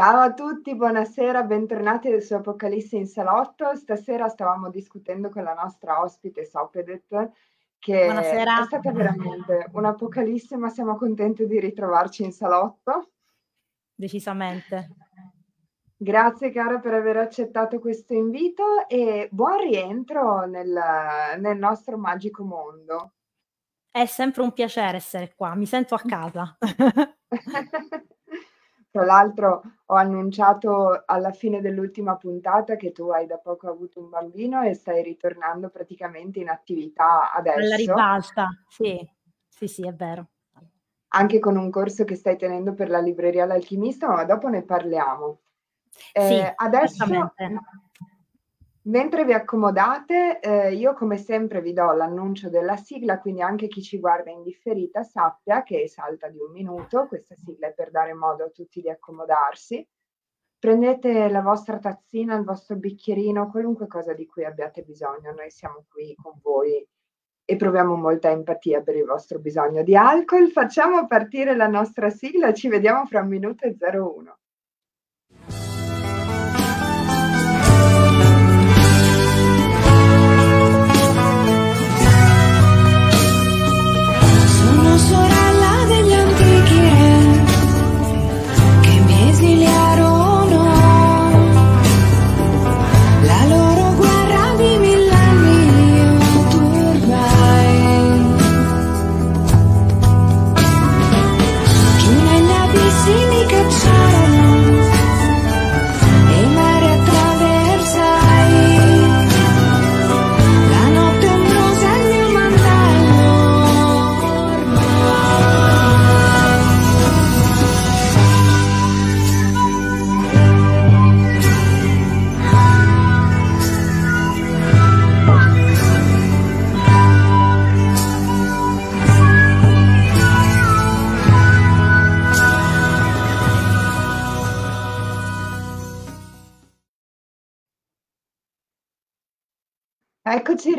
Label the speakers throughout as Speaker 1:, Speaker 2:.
Speaker 1: Ciao a tutti, buonasera, bentornati su Apocalisse in Salotto. Stasera stavamo discutendo con la nostra ospite Sopedet, che buonasera. è stata veramente un'apocalisse, ma siamo contenti di ritrovarci in salotto. Decisamente. Grazie cara per aver accettato questo invito e buon rientro nel, nel nostro magico mondo.
Speaker 2: È sempre un piacere essere qua, mi sento a casa.
Speaker 1: Tra l'altro
Speaker 2: ho annunciato
Speaker 1: alla fine dell'ultima puntata che tu hai da poco avuto un bambino e stai ritornando praticamente in attività adesso. Alla ribalta, sì, sì, sì, è vero. Anche con un corso che stai tenendo per la libreria L'Alchimista, ma dopo ne parliamo. Eh, sì, adesso Mentre vi accomodate, eh, io come sempre vi do l'annuncio della sigla, quindi anche chi ci guarda in differita sappia che salta di un minuto, questa sigla è per dare modo a tutti di accomodarsi. Prendete la vostra tazzina, il vostro bicchierino, qualunque cosa di cui abbiate bisogno, noi siamo qui con voi e proviamo molta empatia per il vostro bisogno di alcol. Facciamo partire la nostra sigla, ci vediamo fra un minuto e 01.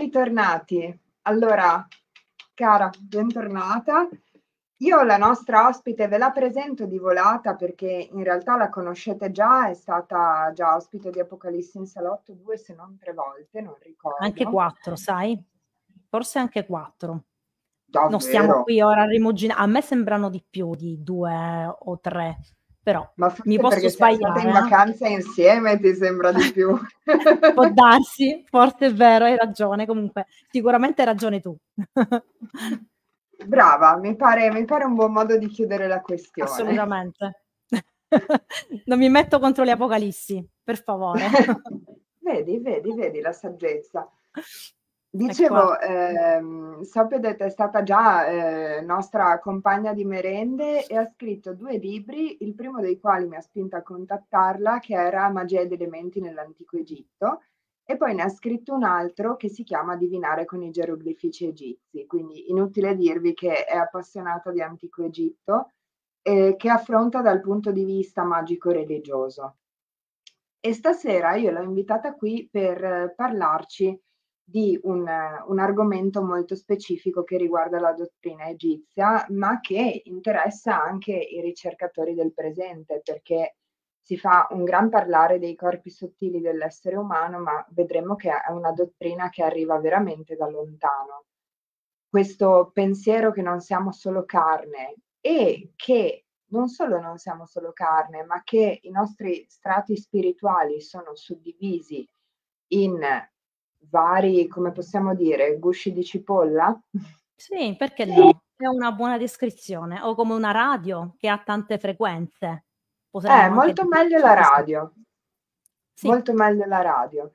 Speaker 1: bentornati. Allora, cara, bentornata. Io la nostra ospite ve la presento di volata perché in realtà la conoscete già, è stata già ospite di Apocalisse in Salotto due se non tre volte, non ricordo. Anche
Speaker 2: quattro, sai? Forse anche quattro. Davvero? Non stiamo qui ora a rimuginare, a me sembrano di più di due o tre però mi posso sbagliare. in vacanza eh? insieme ti sembra di più. Può darsi, forse è vero, hai ragione, comunque sicuramente hai ragione tu.
Speaker 1: Brava, mi pare, mi pare un buon modo di chiudere la questione. Assolutamente.
Speaker 2: non mi metto contro le
Speaker 1: apocalissi, per favore. vedi, vedi, vedi la saggezza. Ecco. Dicevo, ehm, Sopedete è stata già eh, nostra compagna di merende e ha scritto due libri, il primo dei quali mi ha spinto a contattarla, che era Magia ed elementi nell'antico Egitto, e poi ne ha scritto un altro che si chiama Divinare con i geroglifici egizi, quindi inutile dirvi che è appassionata di antico Egitto, eh, che affronta dal punto di vista magico-religioso. E stasera io l'ho invitata qui per eh, parlarci di un, un, argomento molto specifico che riguarda la dottrina egizia, ma che interessa anche i ricercatori del presente, perché si fa un gran parlare dei corpi sottili dell'essere umano, ma vedremo che è una dottrina che arriva veramente da lontano. Questo pensiero che non siamo solo carne e che non solo non siamo solo carne, ma che i nostri strati spirituali sono suddivisi in vari, come possiamo dire, gusci di cipolla?
Speaker 2: Sì, perché no? È una buona descrizione, o come una radio che ha tante frequenze. Potremmo eh, molto meglio la radio.
Speaker 1: Sì. Molto meglio la radio.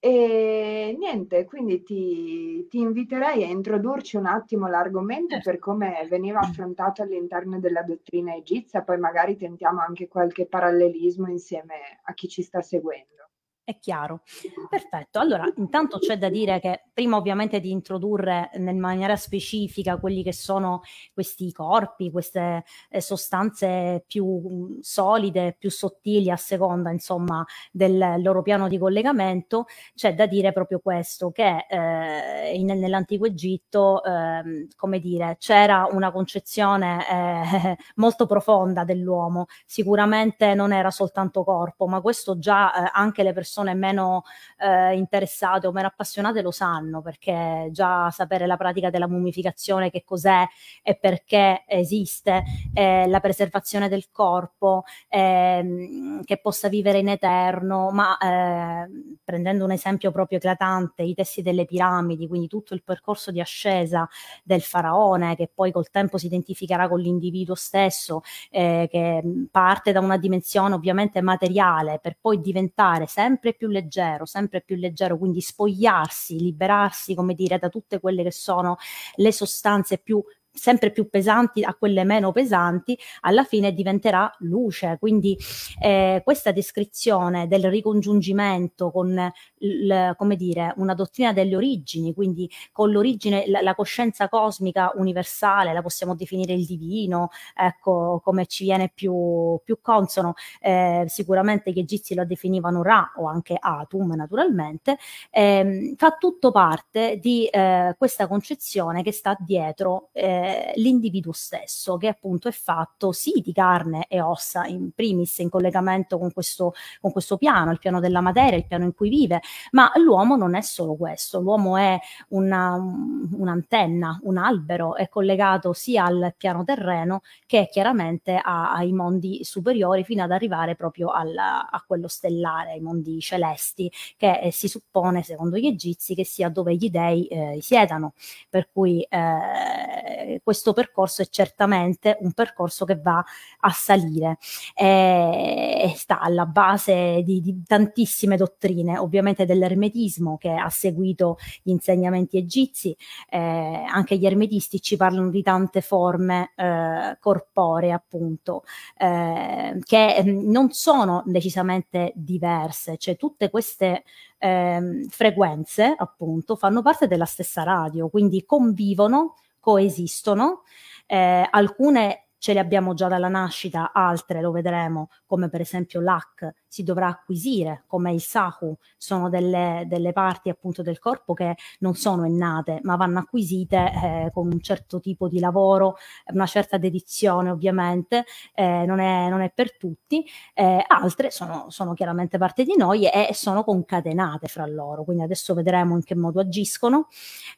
Speaker 1: E niente, quindi ti, ti inviterei a introdurci un attimo l'argomento certo. per come veniva affrontato all'interno della dottrina egizia, poi magari tentiamo anche qualche parallelismo insieme a chi ci sta seguendo.
Speaker 2: È chiaro. Perfetto. Allora, intanto c'è da dire che prima ovviamente di introdurre in maniera specifica quelli che sono questi corpi, queste eh, sostanze più mm, solide, più sottili a seconda, insomma, del loro piano di collegamento, c'è da dire proprio questo che eh, in, nell'antico Egitto, eh, come dire, c'era una concezione eh, molto profonda dell'uomo. Sicuramente non era soltanto corpo, ma questo già eh, anche le persone persone meno eh, interessate o meno appassionate lo sanno, perché già sapere la pratica della mummificazione, che cos'è e perché esiste, eh, la preservazione del corpo, eh, che possa vivere in eterno, ma ehm, prendendo un esempio proprio eclatante, i testi delle piramidi, quindi tutto il percorso di ascesa del faraone, che poi col tempo si identificherà con l'individuo stesso, eh, che parte da una dimensione ovviamente materiale per poi diventare sempre sempre più leggero, sempre più leggero, quindi spogliarsi, liberarsi, come dire, da tutte quelle che sono le sostanze più sempre più pesanti a quelle meno pesanti, alla fine diventerà luce. Quindi eh, questa descrizione del ricongiungimento con il, come dire, una dottrina delle origini, quindi con l'origine, la, la, coscienza cosmica universale, la possiamo definire il divino, ecco come ci viene più, più consono. Eh, sicuramente gli egizi lo definivano Ra o anche Atum naturalmente, eh, fa tutto parte di eh, questa concezione che sta dietro eh, eh, l'individuo stesso, che appunto è fatto sì di carne e ossa, in primis in collegamento con questo, con questo piano, il piano della materia, il piano in cui vive, ma l'uomo non è solo questo, l'uomo è una, un'antenna, un albero, è collegato sia al piano terreno che chiaramente a, ai mondi superiori fino ad arrivare proprio al, a quello stellare, ai mondi celesti, che eh, si suppone, secondo gli egizi, che sia dove gli dei eh, siedano. Per cui eh, eh, questo percorso è certamente un percorso che va a salire e, eh, e sta alla base di, di, tantissime dottrine, ovviamente dell'ermetismo che ha seguito gli insegnamenti egizi, eh, anche gli ermetisti ci parlano di tante forme eh, corporee appunto eh, che mm, non sono decisamente diverse, cioè tutte queste ehm, frequenze appunto fanno parte della stessa radio, quindi convivono coesistono, eh, alcune ce le abbiamo già dalla nascita, altre lo vedremo, come per esempio l'AC, si dovrà acquisire, come il SAHU, sono delle, delle parti appunto del corpo che non sono innate, ma vanno acquisite eh, con un certo tipo di lavoro, una certa dedizione ovviamente, eh, non, è, non, è, per tutti, eh, altre sono, sono, chiaramente parte di noi e, sono concatenate fra loro, quindi adesso vedremo in che modo agiscono.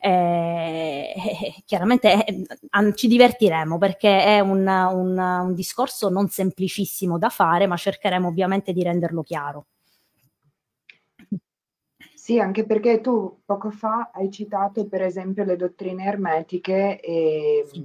Speaker 2: Eh, chiaramente eh, ci divertiremo perché è un un, un discorso non semplicissimo da fare, ma cercheremo ovviamente di renderlo chiaro.
Speaker 1: Sì, anche perché tu poco fa hai citato per esempio le dottrine ermetiche, e, sì.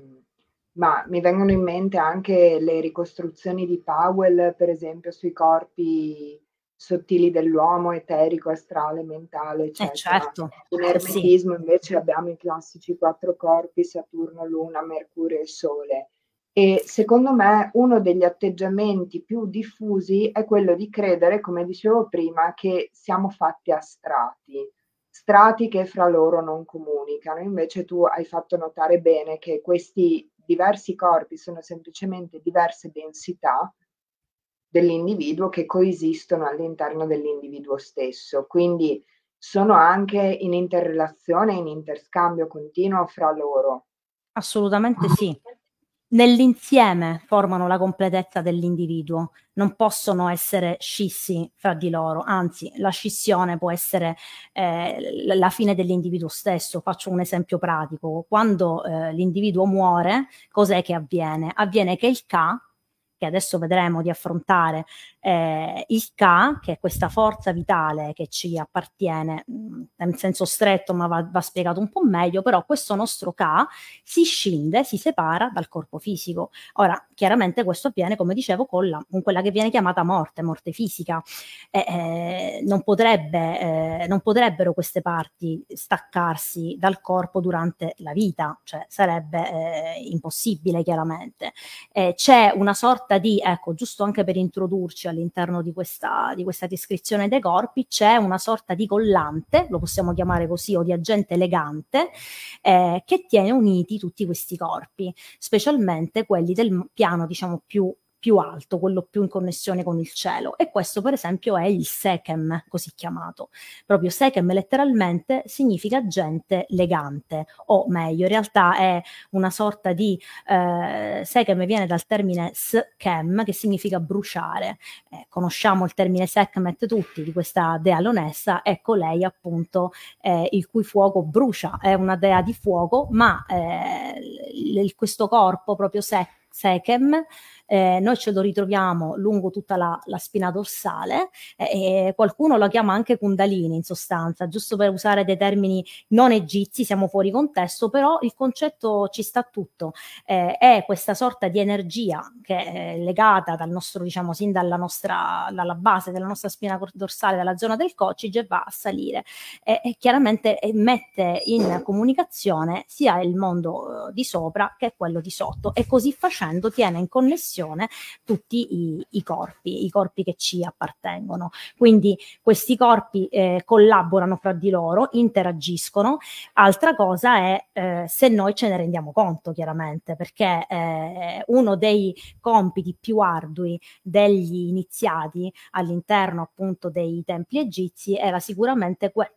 Speaker 1: ma mi vengono in mente anche le ricostruzioni di Powell, per esempio, sui corpi sottili dell'uomo, eterico, astrale, mentale, eh, eccetera. Eh certo. In eh, ermetismo sì. invece abbiamo i classici quattro corpi, Saturno, Luna, Mercurio e Sole. E secondo me uno degli atteggiamenti più diffusi è quello di credere, come dicevo prima, che siamo fatti a strati, strati che fra loro non comunicano. Invece tu hai fatto notare bene che questi diversi corpi sono semplicemente diverse densità dell'individuo che coesistono all'interno dell'individuo stesso. Quindi sono anche in interrelazione, in interscambio continuo fra loro.
Speaker 2: Assolutamente sì nell'insieme formano la completezza dell'individuo, non possono essere scissi fra di loro, anzi la scissione può essere eh, la fine dell'individuo stesso. Faccio un esempio pratico, quando eh, l'individuo muore, cos'è che avviene? Avviene che il K, che adesso vedremo di affrontare eh, il Ka, che è questa forza vitale che ci appartiene mm, nel senso stretto, ma va, va, spiegato un po' meglio, però questo nostro Ka si scinde, si separa dal corpo fisico. Ora, chiaramente questo avviene, come dicevo, con, la, con quella che viene chiamata morte, morte fisica. E, eh, eh, non, potrebbe, eh, non potrebbero queste parti staccarsi dal corpo durante la vita, cioè sarebbe eh, impossibile chiaramente. Eh, c'è una sorta di, ecco, giusto anche per introdurci all'interno di questa, di questa descrizione dei corpi c'è una sorta di collante, lo possiamo chiamare così, o di agente elegante, eh, che tiene uniti tutti questi corpi, specialmente quelli del piano diciamo più più alto, quello più in connessione con il cielo. E questo, per esempio, è il Sekem, così chiamato. Proprio Sekem letteralmente significa gente legante, o meglio, in realtà è una sorta di eh, Sechem viene dal termine Sechem, che significa bruciare. Eh, conosciamo il termine Sekhmet tutti di questa dea lonessa, ecco lei appunto eh, il cui fuoco brucia, è una dea di fuoco, ma eh, l- questo corpo proprio Sechem Sechem eh, noi ce lo ritroviamo lungo tutta la, la spina dorsale eh, e qualcuno lo chiama anche Kundalini in sostanza, giusto per usare dei termini non egizi, siamo fuori contesto, però il concetto ci sta tutto, eh, è questa sorta di energia che è legata dal nostro, diciamo, sin dalla nostra, dalla base della nostra spina dorsale, dalla zona del coccige, va a salire e, e chiaramente mette in comunicazione sia il mondo eh, di sopra che quello di sotto e così facendo tiene in connessione espressione tutti i, i corpi, i corpi che ci appartengono. Quindi questi corpi eh, collaborano fra di loro, interagiscono. Altra cosa è eh, se noi ce ne rendiamo conto, chiaramente, perché eh, uno dei compiti più ardui degli iniziati all'interno appunto dei templi egizi era sicuramente que-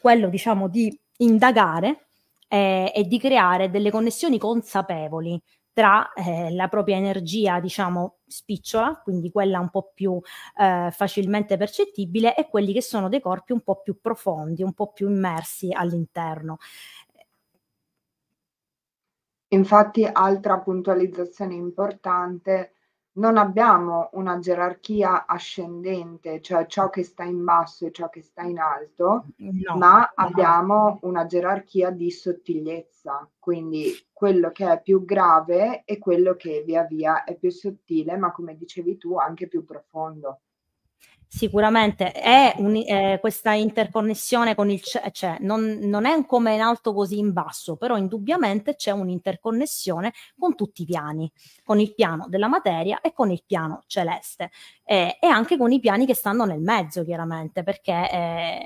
Speaker 2: quello, diciamo, di indagare eh, e di creare delle connessioni consapevoli tra eh, la propria energia, diciamo, spicciola, quindi quella un po' più eh, facilmente percettibile, e quelli che sono dei corpi un po' più profondi, un po' più immersi all'interno.
Speaker 1: Infatti, altra puntualizzazione importante non abbiamo una gerarchia ascendente, cioè ciò che sta in basso e ciò che sta in alto,
Speaker 2: no, ma no.
Speaker 1: abbiamo una gerarchia di sottigliezza, quindi quello che è più grave e quello che via via è più sottile, ma come dicevi tu anche più profondo.
Speaker 2: Sicuramente è un, eh, questa interconnessione con il CE, cioè, non, non, è come in alto così in basso, però indubbiamente c'è un'interconnessione con tutti i piani, con il piano della materia e con il piano celeste eh, e anche con i piani che stanno nel mezzo chiaramente perché è,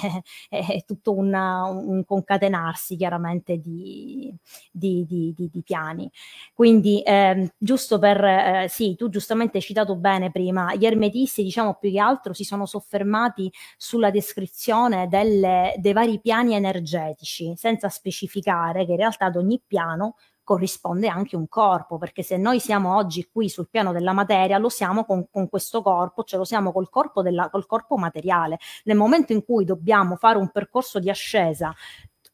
Speaker 2: eh, è, è tutto una, un concatenarsi chiaramente di, di, di, di piani. Quindi eh, giusto per, eh, sì, tu giustamente hai citato bene prima, gli ermetisti diciamo più che altro si sono soffermati sulla descrizione delle, dei vari piani energetici, senza specificare che in realtà ad ogni piano corrisponde anche un corpo, perché se noi siamo oggi qui sul piano della materia, lo siamo con, con questo corpo, ce cioè lo siamo col corpo, della, col corpo materiale. Nel momento in cui dobbiamo fare un percorso di ascesa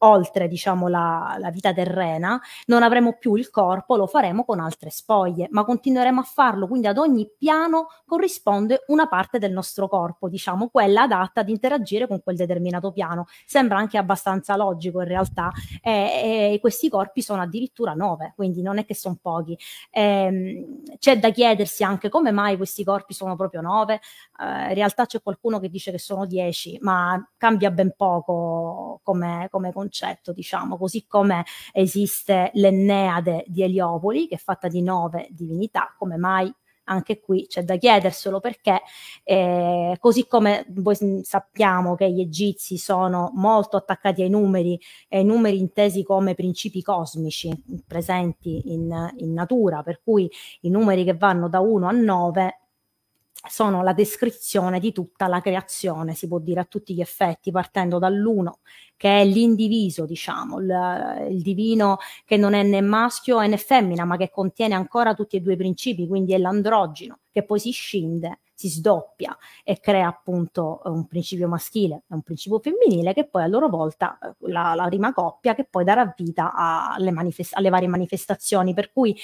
Speaker 2: oltre diciamo, la, la vita terrena, non avremo più il corpo, lo faremo con altre spoglie, ma continueremo a farlo, quindi ad ogni piano corrisponde una parte del nostro corpo, diciamo quella adatta ad interagire con quel determinato piano. Sembra anche abbastanza logico in realtà e, e questi corpi sono addirittura nove, quindi non è che sono pochi. E, ehm, c'è da chiedersi anche come mai questi corpi sono proprio nove, eh, in realtà c'è qualcuno che dice che sono dieci, ma cambia ben poco come, come, concetto, diciamo, così come esiste l'Enneade di Eliopoli, che è fatta di nove divinità, come mai anche qui c'è da chiederselo perché eh, così come voi sappiamo che gli egizi sono molto attaccati ai numeri e ai numeri intesi come principi cosmici presenti in, in natura, per cui i numeri che vanno da 1 a 9 sono la descrizione di tutta la creazione, si può dire a tutti gli effetti, partendo dall'uno che è l'indiviso, diciamo, il, il, divino che non è né maschio né femmina, ma che contiene ancora tutti e due i principi, quindi è l'androgeno che poi si scinde, si sdoppia e crea appunto un principio maschile e un principio femminile che poi a loro volta la, la prima coppia che poi darà vita alle, alle varie manifestazioni, per cui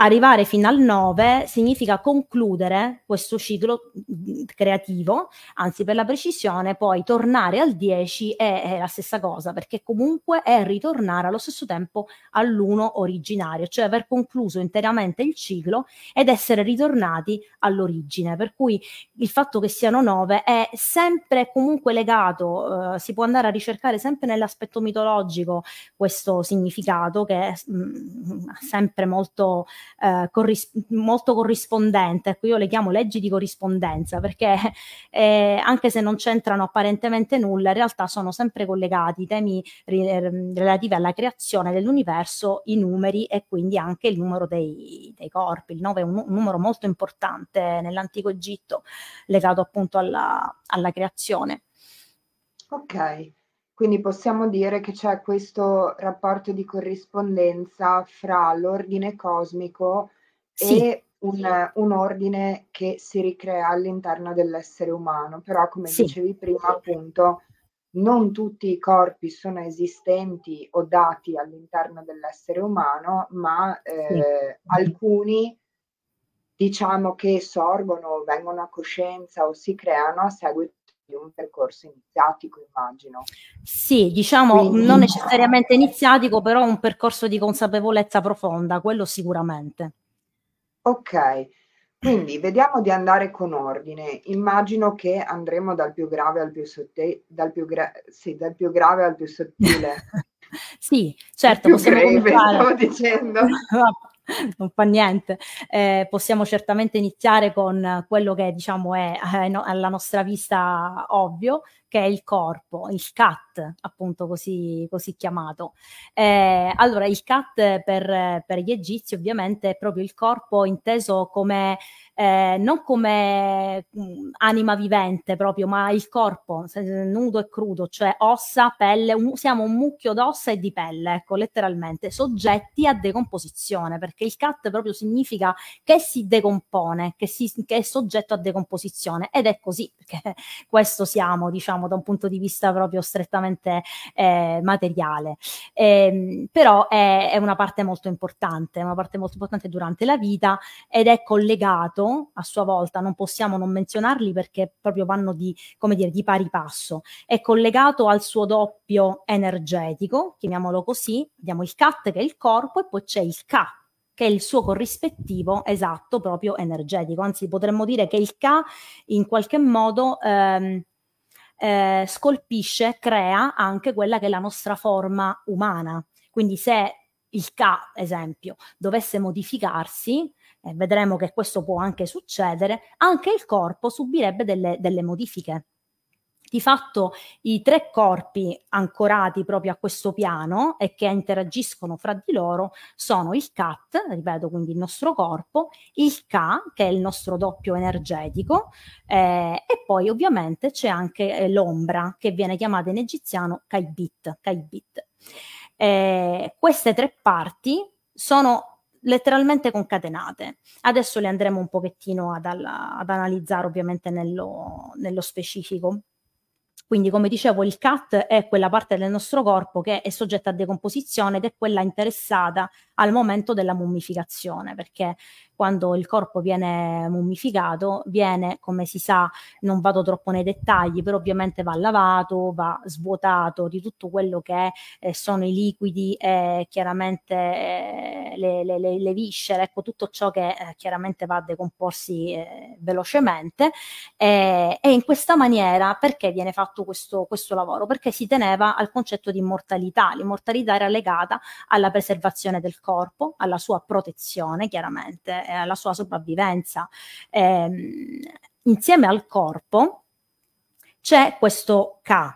Speaker 2: arrivare fino al 9 significa concludere questo ciclo mm, creativo, anzi per la precisione poi tornare al 10 è, è la stessa cosa, perché comunque è ritornare allo stesso tempo all'1 originario, cioè aver concluso interamente il ciclo ed essere ritornati all'origine, per cui il fatto che siano 9 è sempre comunque legato, eh, si può andare a ricercare sempre nell'aspetto mitologico questo significato che è mh, mm, sempre molto eh, corris- molto corrispondente. Ecco, io le chiamo leggi di corrispondenza perché eh, anche se non c'entrano apparentemente nulla, in realtà sono sempre collegati i temi ri- ehm, relativi alla creazione dell'universo, i numeri e quindi anche il numero dei, dei corpi. Il 9 è un, un, numero molto importante nell'antico Egitto legato appunto alla, alla creazione. Ok, quindi possiamo dire che c'è
Speaker 1: questo rapporto di corrispondenza fra l'ordine cosmico sì. e un, un, ordine che si ricrea all'interno dell'essere umano. Però, come sì. dicevi prima, appunto, non tutti i corpi sono esistenti o dati all'interno dell'essere umano, ma eh, sì. alcuni diciamo che sorgono, vengono a coscienza o si creano a seguito di un percorso iniziatico, immagino.
Speaker 2: Sì, diciamo Quindi, non necessariamente iniziatico, però un percorso di consapevolezza profonda, quello sicuramente.
Speaker 1: Ok. Quindi vediamo di andare con ordine. Immagino che andremo dal più grave al più, sottile, dal più, gra- sì, dal più grave al più sottile.
Speaker 2: sì, certo, più possiamo grave, cominciare. stavo dicendo. non fa niente. Eh, possiamo certamente iniziare con quello che diciamo è eh, no, alla nostra vista ovvio, che è il corpo, il cat, appunto così, così chiamato. Eh, allora, il CAT per, per, gli egizi ovviamente è proprio il corpo inteso come, eh, non come mm, anima vivente proprio, ma il corpo nudo e crudo, cioè ossa, pelle, un, siamo un mucchio d'ossa e di pelle, ecco, letteralmente, soggetti a decomposizione, perché il CAT proprio significa che si decompone, che, si, che è soggetto a decomposizione ed è così, perché questo siamo, diciamo, da un punto di vista proprio strettamente sicuramente eh, materiale. Eh, però è, è, una parte molto importante, una parte molto importante durante la vita ed è collegato a sua volta, non possiamo non menzionarli perché proprio vanno di, come dire, di pari passo, è collegato al suo doppio energetico, chiamiamolo così, abbiamo il cat che è il corpo e poi c'è il K che è il suo corrispettivo esatto proprio energetico. Anzi, potremmo dire che il K in qualche modo ehm, eh, scolpisce, crea anche quella che è la nostra forma umana. Quindi se il K, esempio, dovesse modificarsi, eh, vedremo che questo può anche succedere, anche il corpo subirebbe delle, delle modifiche. Di fatto i tre corpi ancorati proprio a questo piano e che interagiscono fra di loro sono il CAT, ripeto quindi il nostro corpo, il Ka che è il nostro doppio energetico eh, e poi ovviamente c'è anche eh, l'ombra che viene chiamata in egiziano Kaibit. kaibit. Eh, queste tre parti sono letteralmente concatenate. Adesso le andremo un pochettino ad, alla, ad analizzare ovviamente nello, nello specifico. Quindi, come dicevo, il CAT è quella parte del nostro corpo che è soggetta a decomposizione ed è quella interessata al momento della mummificazione, perché quando il corpo viene mummificato, viene, come si sa, non vado troppo nei dettagli, però ovviamente va lavato, va svuotato di tutto quello che eh, sono i liquidi e eh, chiaramente eh, le, le, le, le, viscere, ecco tutto ciò che eh, chiaramente va a decomporsi eh, velocemente. e in questa maniera perché viene fatto questo, questo lavoro? Perché si teneva al concetto di immortalità, l'immortalità era legata alla preservazione del corpo corpo, alla sua protezione chiaramente e alla sua sopravvivenza. Eh, insieme al corpo c'è questo K,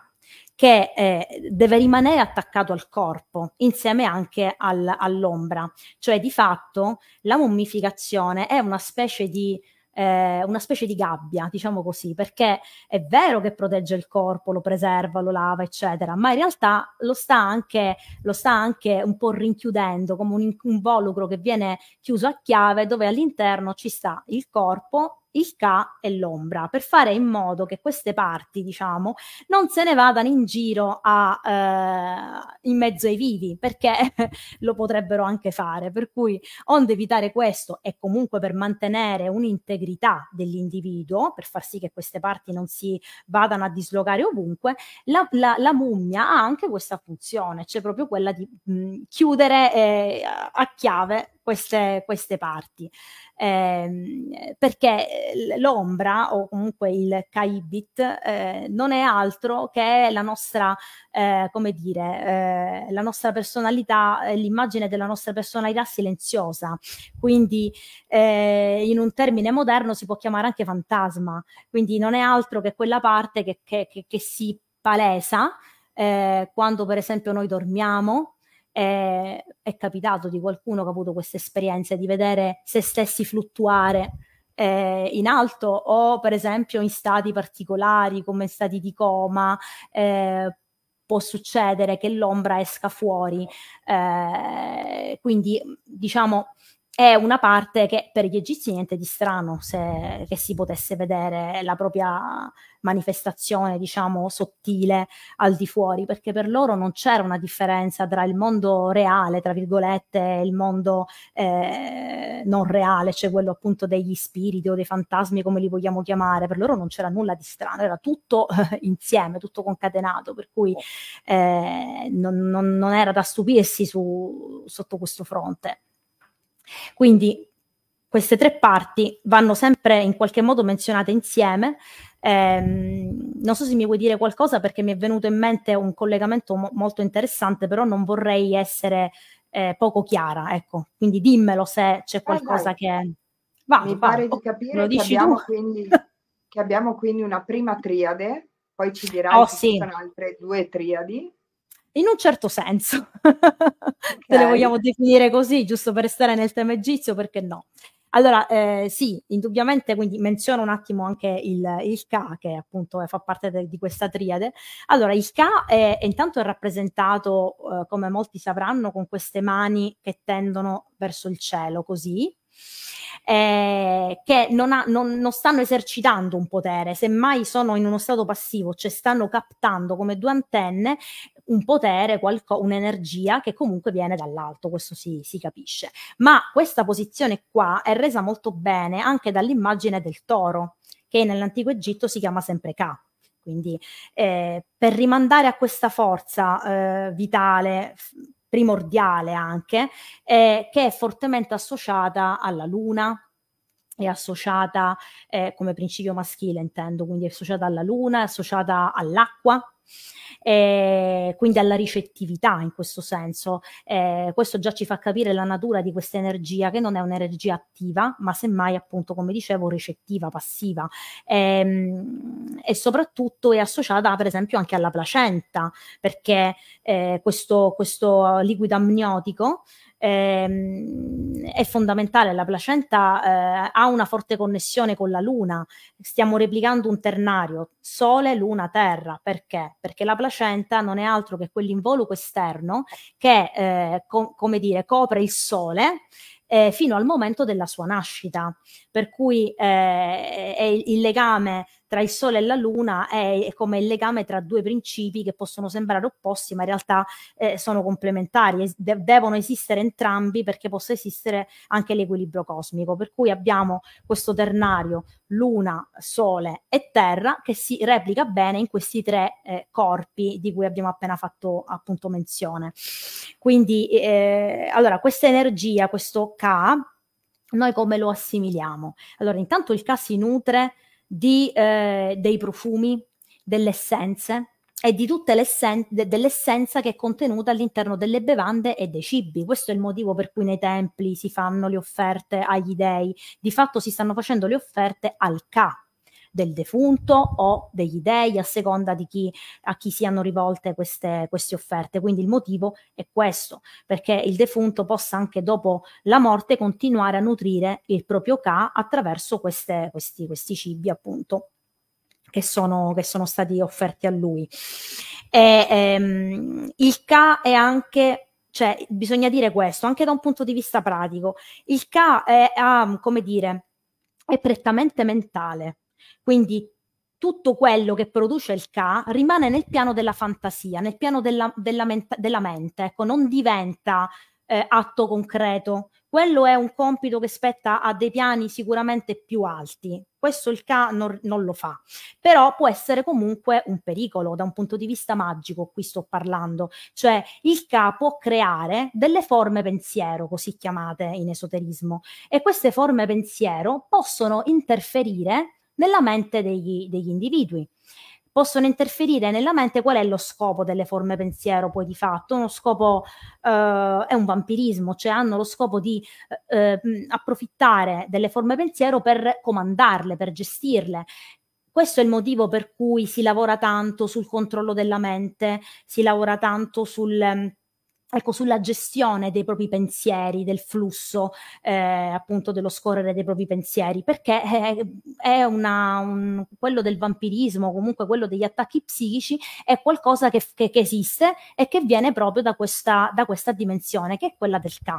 Speaker 2: che eh, deve rimanere attaccato al corpo insieme anche al, all'ombra. Cioè di fatto la mummificazione è una specie di eh, una specie di gabbia, diciamo così, perché è vero che protegge il corpo, lo preserva, lo lava, eccetera, ma in realtà lo sta anche, lo sta anche un po' rinchiudendo come un involucro che viene chiuso a chiave dove all'interno ci sta il corpo il ca e l'ombra, per fare in modo che queste parti, diciamo, non se ne vadano in giro a, eh, in mezzo ai vivi, perché lo potrebbero anche fare. Per cui, onde evitare questo e comunque per mantenere un'integrità dell'individuo, per far sì che queste parti non si vadano a dislocare ovunque, la, la, la mummia ha anche questa funzione, cioè proprio quella di mh, mm, chiudere eh, a chiave queste, queste parti. Ehm, eh, perché l'ombra o comunque il Kaibit eh, non è altro che la nostra, eh, come dire, eh, la nostra personalità, eh, l'immagine della nostra personalità silenziosa. Quindi eh, in un termine moderno si può chiamare anche fantasma, quindi non è altro che quella parte che, che, che, che si palesa quando per esempio noi dormiamo, e, è capitato di qualcuno che ha avuto questa esperienza di vedere se stessi fluttuare eh, in alto o per esempio in stati particolari come stati di coma. Eh, può succedere che l'ombra esca fuori. Eh, quindi diciamo è una parte che per gli egizi niente di strano se, che si potesse vedere la propria manifestazione, diciamo, sottile al di fuori, perché per loro non c'era una differenza tra il mondo reale, tra virgolette, e il mondo eh, non reale, cioè quello appunto degli spiriti o dei fantasmi, come li vogliamo chiamare, per loro non c'era nulla di strano, era tutto insieme, tutto concatenato, per cui eh, non, non, non, era da stupirsi su, sotto questo fronte. Quindi queste tre parti vanno sempre in qualche modo menzionate insieme. Eh, non so se mi vuoi dire qualcosa perché mi è venuto in mente un collegamento mo- molto interessante, però non vorrei essere eh, poco chiara, ecco. Quindi dimmelo se c'è qualcosa eh, che... Va, mi pare va, di capire che abbiamo,
Speaker 1: quindi, che abbiamo, quindi, una prima
Speaker 2: triade, poi ci dirà oh, che sì. ci sono altre due triadi in un certo senso, okay. se le vogliamo definire così, giusto per stare nel tema egizio, perché no? Allora, eh, sì, indubbiamente, quindi menziono un attimo anche il, il Ka, che appunto fa parte de, di questa triade. Allora, il Ka è, intanto è rappresentato, eh, come molti sapranno, con queste mani che tendono verso il cielo, così, eh, che non, ha, non, non, stanno esercitando un potere, semmai sono in uno stato passivo, cioè stanno captando come due antenne un potere, qualco, un'energia che comunque viene dall'alto, questo si, si capisce. Ma questa posizione qua è resa molto bene anche dall'immagine del toro, che nell'antico Egitto si chiama sempre Ka. Quindi eh, per rimandare a questa forza eh, vitale, primordiale anche, eh, che è fortemente associata alla luna, è associata eh, come principio maschile intendo, quindi è associata alla luna, è associata all'acqua, eh, quindi alla ricettività in questo senso. Eh, questo già ci fa capire la natura di questa energia che non è un'energia attiva, ma semmai appunto, come dicevo, ricettiva, passiva eh, e soprattutto è associata per esempio anche alla placenta, perché eh, questo, questo liquido amniotico ehm, è fondamentale. La placenta eh, ha una forte connessione con la Luna. Stiamo replicando un ternario Sole, Luna, Terra. Perché? Perché la placenta non è altro che quell'involucro esterno che, eh, co- come dire, copre il Sole eh, fino al momento della sua nascita. Per cui eh, è il legame tra il Sole e la Luna è, è come il legame tra due principi che possono sembrare opposti, ma in realtà eh, sono complementari, de- devono esistere entrambi perché possa esistere anche l'equilibrio cosmico. Per cui abbiamo questo ternario Luna, Sole e Terra che si replica bene in questi tre eh, corpi di cui abbiamo appena fatto appunto menzione. Quindi eh, allora questa energia, questo Ka, noi come lo assimiliamo? Allora, intanto il Ka si nutre di, eh, dei profumi, delle essenze e di tutte l'essenza essen che è contenuta all'interno delle bevande e dei cibi. Questo è il motivo per cui nei templi si fanno le offerte agli dei. Di fatto si stanno facendo le offerte al Ka, del defunto o degli dei, a seconda di chi, a chi siano rivolte queste, queste offerte. Quindi il motivo è questo, perché il defunto possa anche dopo la morte continuare a nutrire il proprio Ka attraverso queste, questi, questi cibi, appunto. Che sono, che sono stati offerti a lui. E, ehm, il Ka è anche cioè bisogna dire questo anche da un punto di vista pratico. Il K è, ha, come dire, è prettamente mentale. Quindi tutto quello che produce il K rimane nel piano della fantasia, nel piano della, della, mente, della mente, ecco, non diventa eh, atto concreto. Quello è un compito che spetta a dei piani sicuramente più alti. Questo il K non, non, lo fa, però può essere comunque un pericolo da un punto di vista magico, qui sto parlando, cioè il K può creare delle forme pensiero, così chiamate in esoterismo, e queste forme pensiero possono interferire nella mente degli, degli individui possono interferire nella mente qual è lo scopo delle forme pensiero poi di fatto, uno scopo eh, è un vampirismo, cioè hanno lo scopo di eh, eh approfittare delle forme pensiero per comandarle, per gestirle. Questo è il motivo per cui si lavora tanto sul controllo della mente, si lavora tanto sul ecco, sulla gestione dei propri pensieri, del flusso eh, appunto dello scorrere dei propri pensieri, perché è, eh, è una, un, quello del vampirismo, comunque quello degli attacchi psichici, è qualcosa che, che, che esiste e che viene proprio da questa, da questa, dimensione, che è quella del K.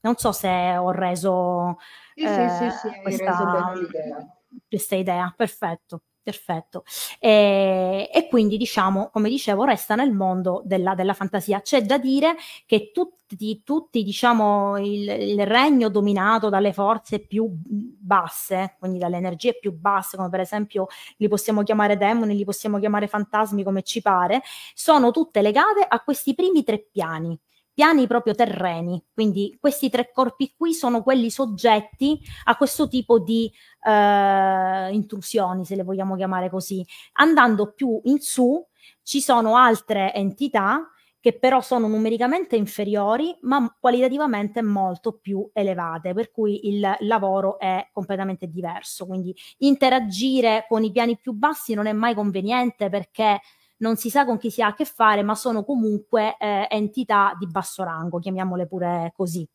Speaker 2: Non so se ho reso, sì, eh, sì, sì, eh, questa,
Speaker 1: reso
Speaker 2: questa idea, perfetto. Perfetto. E, ehm, e, quindi, diciamo, come dicevo, resta nel mondo della, della fantasia. C'è da dire che tutti, tutti diciamo, il, il, regno dominato dalle forze più basse, quindi dalle energie più basse, come per esempio li possiamo chiamare demoni, li possiamo chiamare fantasmi, come ci pare, sono tutte legate a questi primi tre piani piani proprio terreni. Quindi questi tre corpi qui sono quelli soggetti a questo tipo di eh, intrusioni, se le vogliamo chiamare così. Andando più in su ci sono altre entità che però sono numericamente inferiori, ma qualitativamente molto più elevate, per cui il lavoro è completamente diverso. Quindi interagire con i piani più bassi non è mai conveniente perché non si sa con chi si ha a che fare, ma sono comunque eh, entità di basso rango, chiamiamole pure così.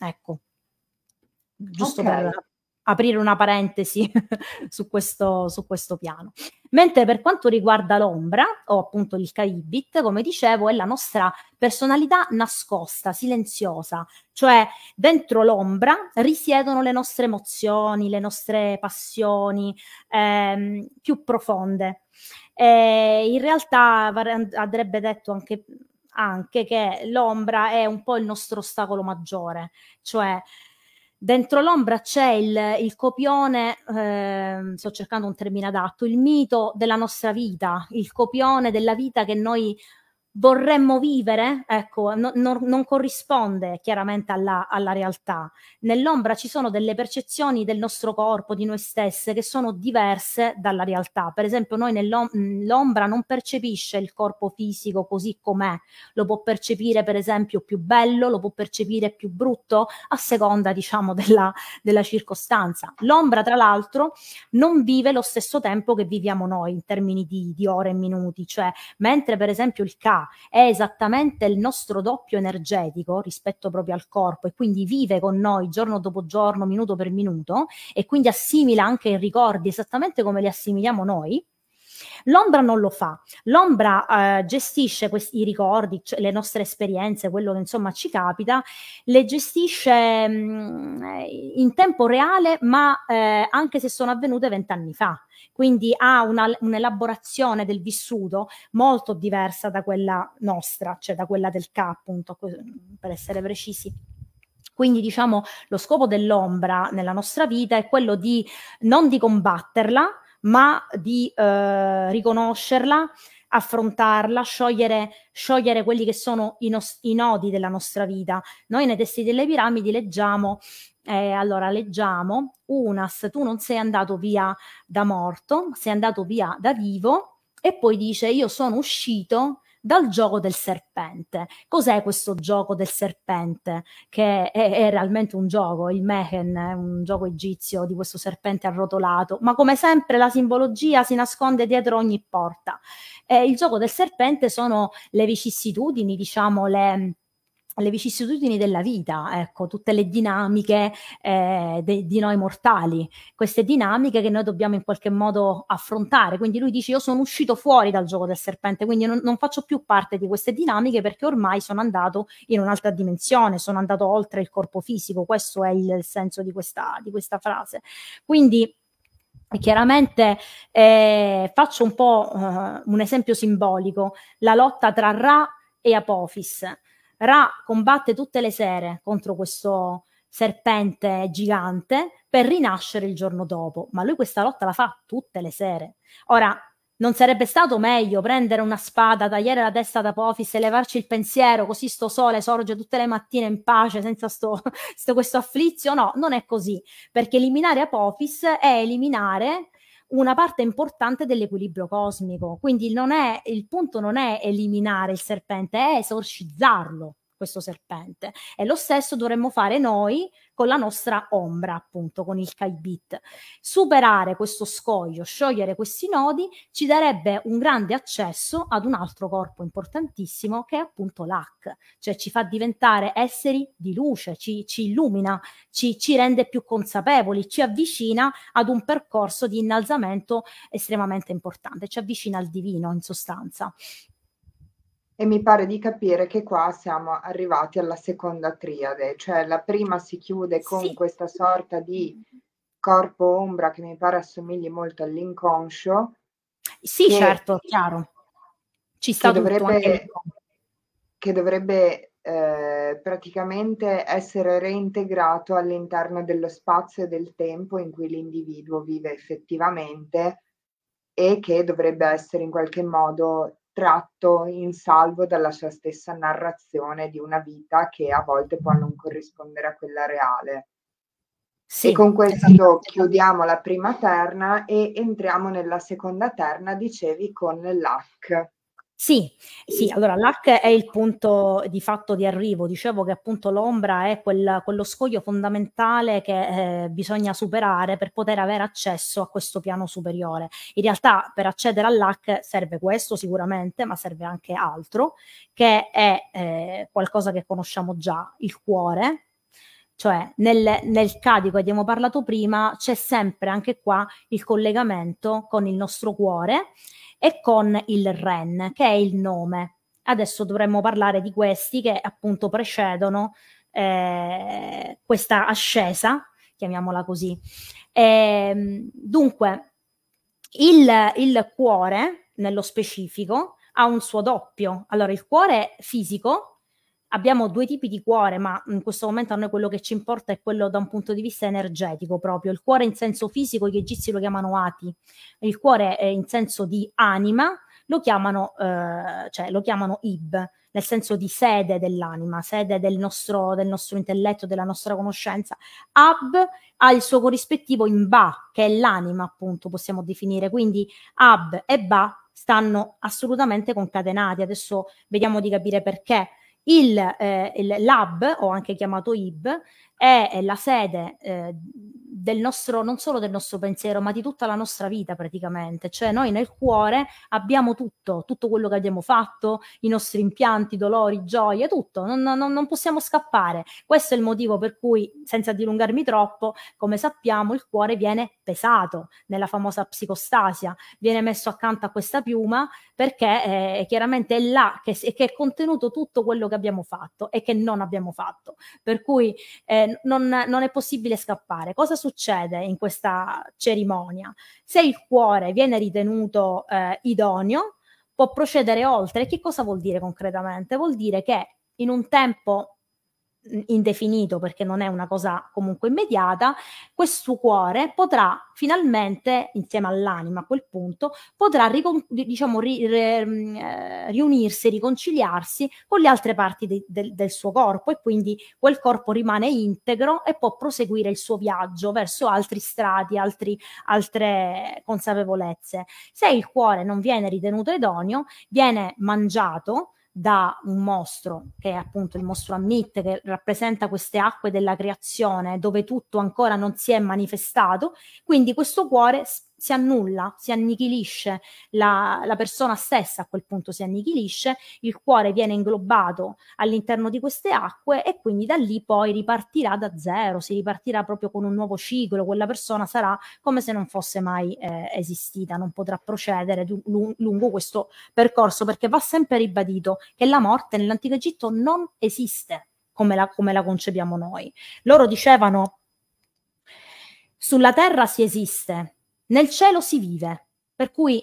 Speaker 2: Ecco, giusto okay. per aprire una parentesi su, questo, su, questo, piano. Mentre per quanto riguarda l'ombra, o appunto il Caribit, come dicevo, è la nostra personalità nascosta, silenziosa, cioè dentro l'ombra risiedono le nostre emozioni, le nostre passioni ehm, più profonde. Eh, in realtà andrebbe detto anche, anche che l'ombra è un po' il nostro ostacolo maggiore, cioè dentro l'ombra c'è il, il copione, eh, sto cercando un termine adatto, il mito della nostra vita, il copione della vita che noi vorremmo vivere, ecco, no, no, non corrisponde chiaramente alla, alla, realtà. Nell'ombra ci sono delle percezioni del nostro corpo, di noi stesse, che sono diverse dalla realtà. Per esempio, noi nell'ombra non percepisce il corpo fisico così com'è, lo può percepire, per esempio, più bello, lo può percepire più brutto, a seconda, diciamo, della, della circostanza. L'ombra, tra l'altro, non vive lo stesso tempo che viviamo noi in termini di, di ore e minuti, cioè mentre per esempio il caso è esattamente il nostro doppio energetico rispetto proprio al corpo e quindi vive con noi giorno dopo giorno, minuto per minuto e quindi assimila anche i ricordi esattamente come li assimiliamo noi, L'ombra non lo fa, l'ombra eh, gestisce questi, i ricordi, cioè, le nostre esperienze, quello che insomma ci capita, le gestisce mh, mm, in tempo reale, ma eh, anche se sono avvenute vent'anni fa. Quindi ha una, un'elaborazione del vissuto molto diversa da quella nostra, cioè da quella del K, appunto, per essere precisi. Quindi diciamo lo scopo dell'ombra nella nostra vita è quello di non di combatterla, ma di eh, riconoscerla, affrontarla, sciogliere, sciogliere quelli che sono i, nos- i nodi della nostra vita. Noi nei testi delle piramidi leggiamo eh, allora, leggiamo, Unas, tu non sei andato via da morto, sei andato via da vivo, e poi dice, io sono uscito dal gioco del serpente. Cos'è questo gioco del serpente? Che è, è realmente un gioco, il Mehen, un gioco egizio di questo serpente arrotolato, ma come sempre la simbologia si nasconde dietro ogni porta. Eh, il gioco del serpente sono le vicissitudini, diciamo, le le vicissitudini della vita, ecco, tutte le dinamiche eh, de, di noi mortali, queste dinamiche che noi dobbiamo in qualche modo affrontare. Quindi lui dice: Io sono uscito fuori dal gioco del serpente, quindi non, non faccio più parte di queste dinamiche perché ormai sono andato in un'altra dimensione, sono andato oltre il corpo fisico. Questo è il, il senso di questa, di questa frase. Quindi chiaramente eh, faccio un po' eh, un esempio simbolico: la lotta tra Ra e Apophis Ra combatte tutte le sere contro questo serpente gigante per rinascere il giorno dopo, ma lui questa lotta la fa tutte le sere. Ora, non sarebbe stato meglio prendere una spada, tagliare la testa da Pofis e levarci il pensiero, così sto sole sorge tutte le mattine in pace senza sto, sto questo afflizio? No, non è così, perché eliminare Apophis è eliminare una parte importante dell'equilibrio cosmico. Quindi non è, il punto non è eliminare il serpente, è esorcizzarlo questo serpente. E lo stesso dovremmo fare noi con la nostra ombra, appunto, con il Kaibit. Superare questo scoglio, sciogliere questi nodi, ci darebbe un grande accesso ad un altro corpo importantissimo che è appunto l'Ak, cioè ci fa diventare esseri di luce, ci, ci illumina, ci, ci rende più consapevoli, ci avvicina ad un percorso di innalzamento estremamente importante, ci avvicina al divino in sostanza
Speaker 1: e mi pare di capire che qua siamo arrivati alla seconda triade, cioè la prima si chiude con sì. questa sorta di corpo ombra che mi pare assomigli molto all'inconscio.
Speaker 2: Sì, certo, chiaro. Ci sta che dovrebbe,
Speaker 1: che dovrebbe eh, praticamente essere reintegrato all'interno dello spazio e del tempo in cui l'individuo vive effettivamente e che dovrebbe essere in qualche modo tratto in salvo dalla sua stessa narrazione di una vita che a volte può non corrispondere a quella reale. Sì. E con questo chiudiamo la prima terna e entriamo nella seconda terna, dicevi, con l'AC.
Speaker 2: Sì, sì, allora l'ARC è il punto di fatto di arrivo, dicevo che appunto l'ombra è quel, quello scoglio fondamentale che eh, bisogna superare per poter avere accesso a questo piano superiore. In realtà per accedere all'ARC serve questo sicuramente, ma serve anche altro, che è eh, qualcosa che conosciamo già, il cuore, cioè nel, nel cadico che abbiamo parlato prima c'è sempre anche qua il collegamento con il nostro cuore e con il REN, che è il nome. Adesso dovremmo parlare di questi che appunto precedono eh, questa ascesa, chiamiamola così. E, ehm, dunque, il, il cuore, nello specifico, ha un suo doppio. Allora, il cuore fisico abbiamo due tipi di cuore, ma in questo momento a noi quello che ci importa è quello da un punto di vista energetico proprio. Il cuore in senso fisico, gli egizi lo chiamano Ati, il cuore eh, in senso di anima lo chiamano, eh, cioè, lo chiamano Ib, nel senso di sede dell'anima, sede del nostro, del nostro intelletto, della nostra conoscenza. Ab ha il suo corrispettivo in Ba, che è l'anima appunto, possiamo definire. Quindi Ab e Ba stanno assolutamente concatenati. Adesso vediamo di capire perché il, eh, il lab, o anche chiamato IB, è la sede eh, del nostro, non solo del nostro pensiero, ma di tutta la nostra vita praticamente. Cioè noi nel cuore abbiamo tutto, tutto quello che abbiamo fatto, i nostri impianti, dolori, gioie, tutto, non, non, non possiamo scappare. Questo è il motivo per cui, senza dilungarmi troppo, come sappiamo, il cuore viene pesato nella famosa psicostasia, viene messo accanto a questa piuma perché eh, chiaramente è là che, che, è contenuto tutto quello che abbiamo fatto e che non abbiamo fatto. Per cui eh, non, non è possibile scappare. Cosa succede? succede in questa cerimonia. Se il cuore viene ritenuto eh, idoneo, può procedere oltre. Che cosa vuol dire concretamente? Vuol dire che in un tempo indefinito perché non è una cosa comunque immediata, questo cuore potrà finalmente, insieme all'anima a quel punto, potrà ricon- diciamo, ri- re- mm, eh, riunirsi, riconciliarsi con le altre parti de- de- del suo corpo e quindi quel corpo rimane integro e può proseguire il suo viaggio verso altri strati, altri, altre consapevolezze. Se il cuore non viene ritenuto idoneo, viene mangiato, da un mostro, che è appunto il mostro Amit, che rappresenta queste acque della creazione dove tutto ancora non si è manifestato, quindi questo cuore si annulla, si annichilisce, la, la, persona stessa a quel punto si annichilisce, il cuore viene inglobato all'interno di queste acque e quindi da lì poi ripartirà da zero, si ripartirà proprio con un nuovo ciclo, quella persona sarà come se non fosse mai eh, esistita, non potrà procedere du- lungo questo percorso perché va sempre ribadito che la morte nell'antico Egitto non esiste come la, come la concepiamo noi. Loro dicevano sulla terra si esiste, nel cielo si vive, per cui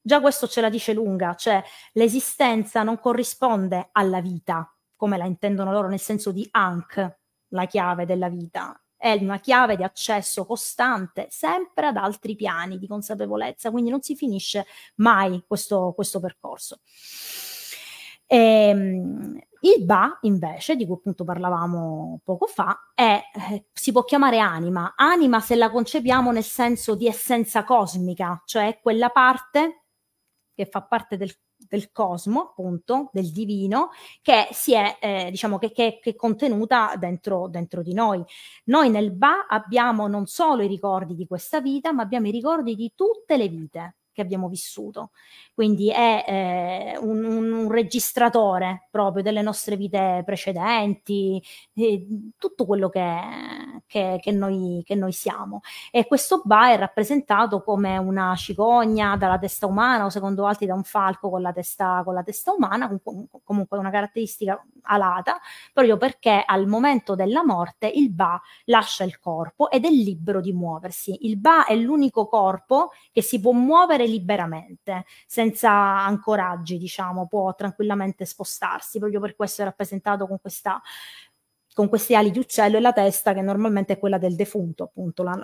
Speaker 2: già questo ce la dice lunga, cioè l'esistenza non corrisponde alla vita, come la intendono loro nel senso di Ankh, la chiave della vita, è una chiave di accesso costante sempre ad altri piani di consapevolezza, quindi non si finisce mai questo, questo percorso. Ehm, il Ba, invece, di cui appunto parlavamo poco fa, è, eh, si può chiamare anima. Anima se la concepiamo nel senso di essenza cosmica, cioè quella parte che fa parte del, del cosmo, appunto, del divino, che si è, eh, diciamo, che, che, che è contenuta dentro, dentro di noi. Noi nel Ba abbiamo non solo i ricordi di questa vita, ma abbiamo i ricordi di tutte le vite che abbiamo vissuto. Quindi è eh, un, un, registratore proprio delle nostre vite precedenti, eh, tutto quello che, che, che, noi, che, noi, siamo. E questo Ba è rappresentato come una cicogna dalla testa umana o secondo altri da un falco con la testa, con la testa umana, comunque una caratteristica alata, proprio perché al momento della morte il Ba lascia il corpo ed è libero di muoversi. Il Ba è l'unico corpo che si può muovere camminare liberamente, senza ancoraggi, diciamo, può tranquillamente spostarsi, proprio per questo è rappresentato con questa con queste ali di uccello e la testa che normalmente è quella del defunto, appunto, la,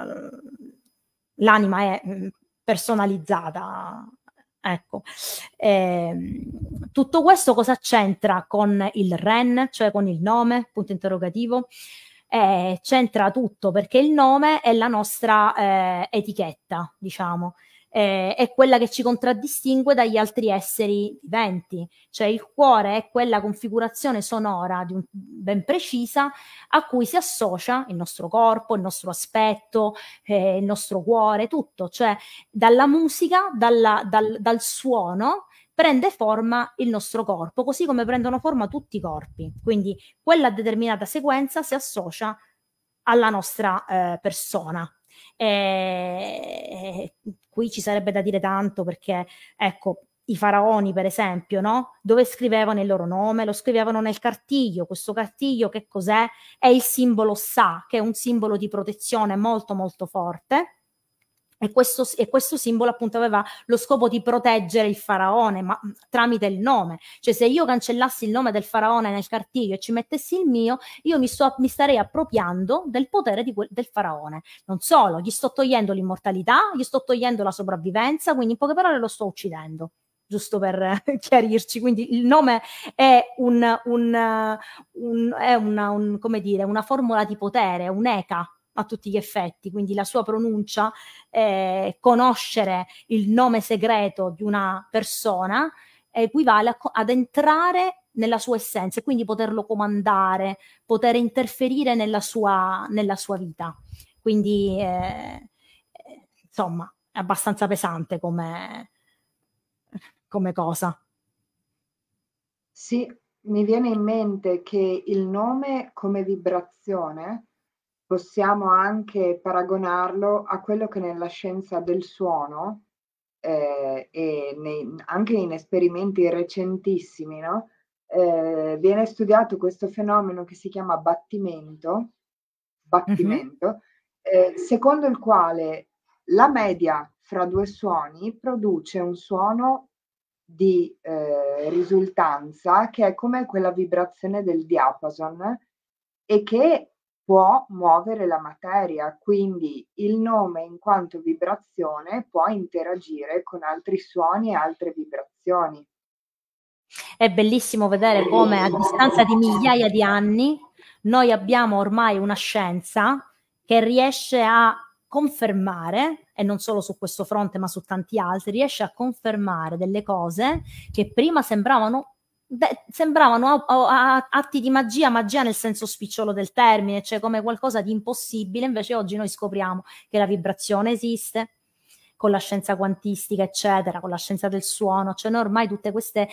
Speaker 2: l'anima è mm, personalizzata. Ecco, e, ehm, tutto questo cosa c'entra con il REN, cioè con il nome, punto interrogativo? Eh, c'entra tutto perché il nome è la nostra eh, etichetta, diciamo eh, è quella che ci contraddistingue dagli altri esseri viventi, cioè il cuore è quella configurazione sonora un, ben precisa a cui si associa il nostro corpo, il nostro aspetto, eh, il nostro cuore, tutto, cioè dalla musica, dalla, dal, dal suono prende forma il nostro corpo, così come prendono forma tutti i corpi. Quindi quella determinata sequenza si associa alla nostra eh, persona, e, e qui ci sarebbe da dire tanto perché, ecco, i faraoni, per esempio, no? Dove scrivevano il loro nome? Lo scrivevano nel cartiglio. Questo cartiglio che cos'è? È il simbolo Sa, che è un simbolo di protezione molto molto forte e questo, e questo, simbolo appunto aveva lo scopo di proteggere il faraone, ma mhmm, tramite il nome. Cioè se io cancellassi il nome del faraone nel cartiglio e ci mettessi il mio, io mi, sto, mi starei appropriando del potere quel, del faraone. Non solo, gli sto togliendo l'immortalità, gli sto togliendo la sopravvivenza, quindi in poche parole lo sto uccidendo giusto per chiarirci. Quindi il nome è, un, un, un, è una, una, formula di potere, un'eca a tutti gli effetti, quindi la sua pronuncia, eh, conoscere il nome segreto di una persona equivale a, ad entrare nella sua essenza e quindi poterlo comandare, poter interferire nella sua, nella sua vita. Quindi, eh, eh insomma, è abbastanza pesante come, come cosa.
Speaker 1: Sì, mi viene in mente che il nome come vibrazione possiamo anche paragonarlo a quello che nella scienza del suono eh, e nei, anche in esperimenti recentissimi no? eh, viene studiato questo fenomeno che si chiama battimento, battimento mm-hmm. eh, secondo il quale la media fra due suoni produce un suono di eh, risultanza che è come quella vibrazione del diapason e che può muovere la materia, quindi il nome in quanto vibrazione può interagire con altri suoni e altre vibrazioni.
Speaker 2: È bellissimo vedere come a distanza di migliaia di anni noi abbiamo ormai una scienza che riesce a confermare, e non solo su questo fronte ma su tanti altri, riesce a confermare delle cose che prima sembravano beh, sembravano atti di magia, magia nel senso spicciolo del termine, cioè come qualcosa di impossibile, invece oggi noi scopriamo che la vibrazione esiste con la scienza quantistica, eccetera, con la scienza del suono, cioè noi ormai tutte queste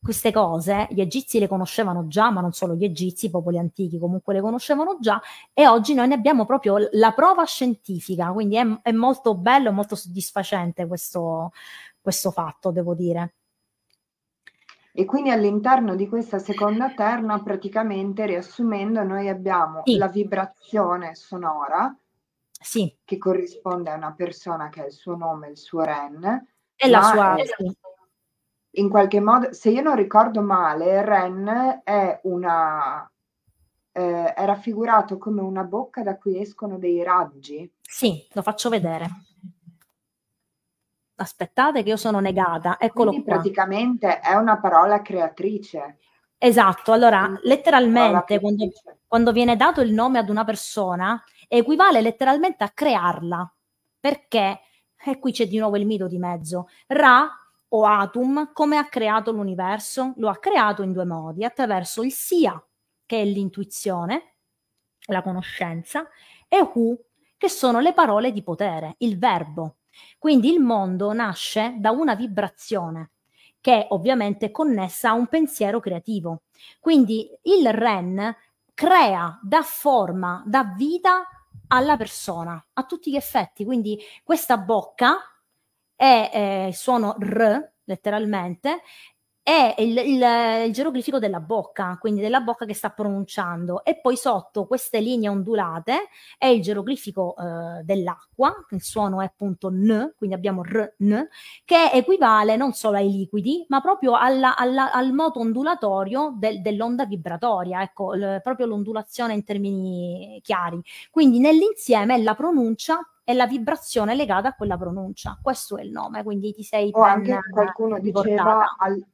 Speaker 2: queste cose gli egizi le conoscevano già, ma non solo gli egizi, i popoli antichi comunque le conoscevano già e oggi noi ne abbiamo proprio la prova scientifica, quindi è, è molto bello, molto soddisfacente questo, questo fatto, devo dire. E quindi all'interno di questa seconda terna, praticamente
Speaker 1: riassumendo, noi abbiamo sì. la vibrazione sonora, sì. che corrisponde a una persona che ha il suo nome, il suo REN. E la sua... È, in qualche modo, se io non ricordo male, REN è una... Eh, è raffigurato come una bocca da cui escono dei raggi.
Speaker 2: Sì, lo faccio vedere aspettate che io sono negata, eccolo Quindi, qua. praticamente è una parola creatrice. Esatto, allora letteralmente quando, quando, viene dato il nome ad una persona equivale letteralmente a crearla, perché, e qui c'è di nuovo il mito di mezzo, Ra o Atum come ha creato l'universo? Lo ha creato in due modi, attraverso il Sia, che è l'intuizione, la conoscenza, e Hu, che sono le parole di potere, il verbo. Quindi il mondo nasce da una vibrazione che è ovviamente connessa a un pensiero creativo. Quindi il REN crea, dà forma, dà vita alla persona, a tutti gli effetti. Quindi questa bocca è eh, suono R letteralmente, è il, il, il, geroglifico della bocca, quindi della bocca che sta pronunciando, e poi sotto queste linee ondulate è il geroglifico eh, dell'acqua, il suono è appunto N, quindi abbiamo R, N, che equivale non solo ai liquidi, ma proprio alla, alla, al moto ondulatorio del, dell'onda vibratoria, ecco, l, proprio l'ondulazione in termini chiari. Quindi nell'insieme è la pronuncia è la vibrazione legata a quella pronuncia. Questo è il nome, quindi ti sei... O anche qualcuno ricordata. diceva
Speaker 1: al,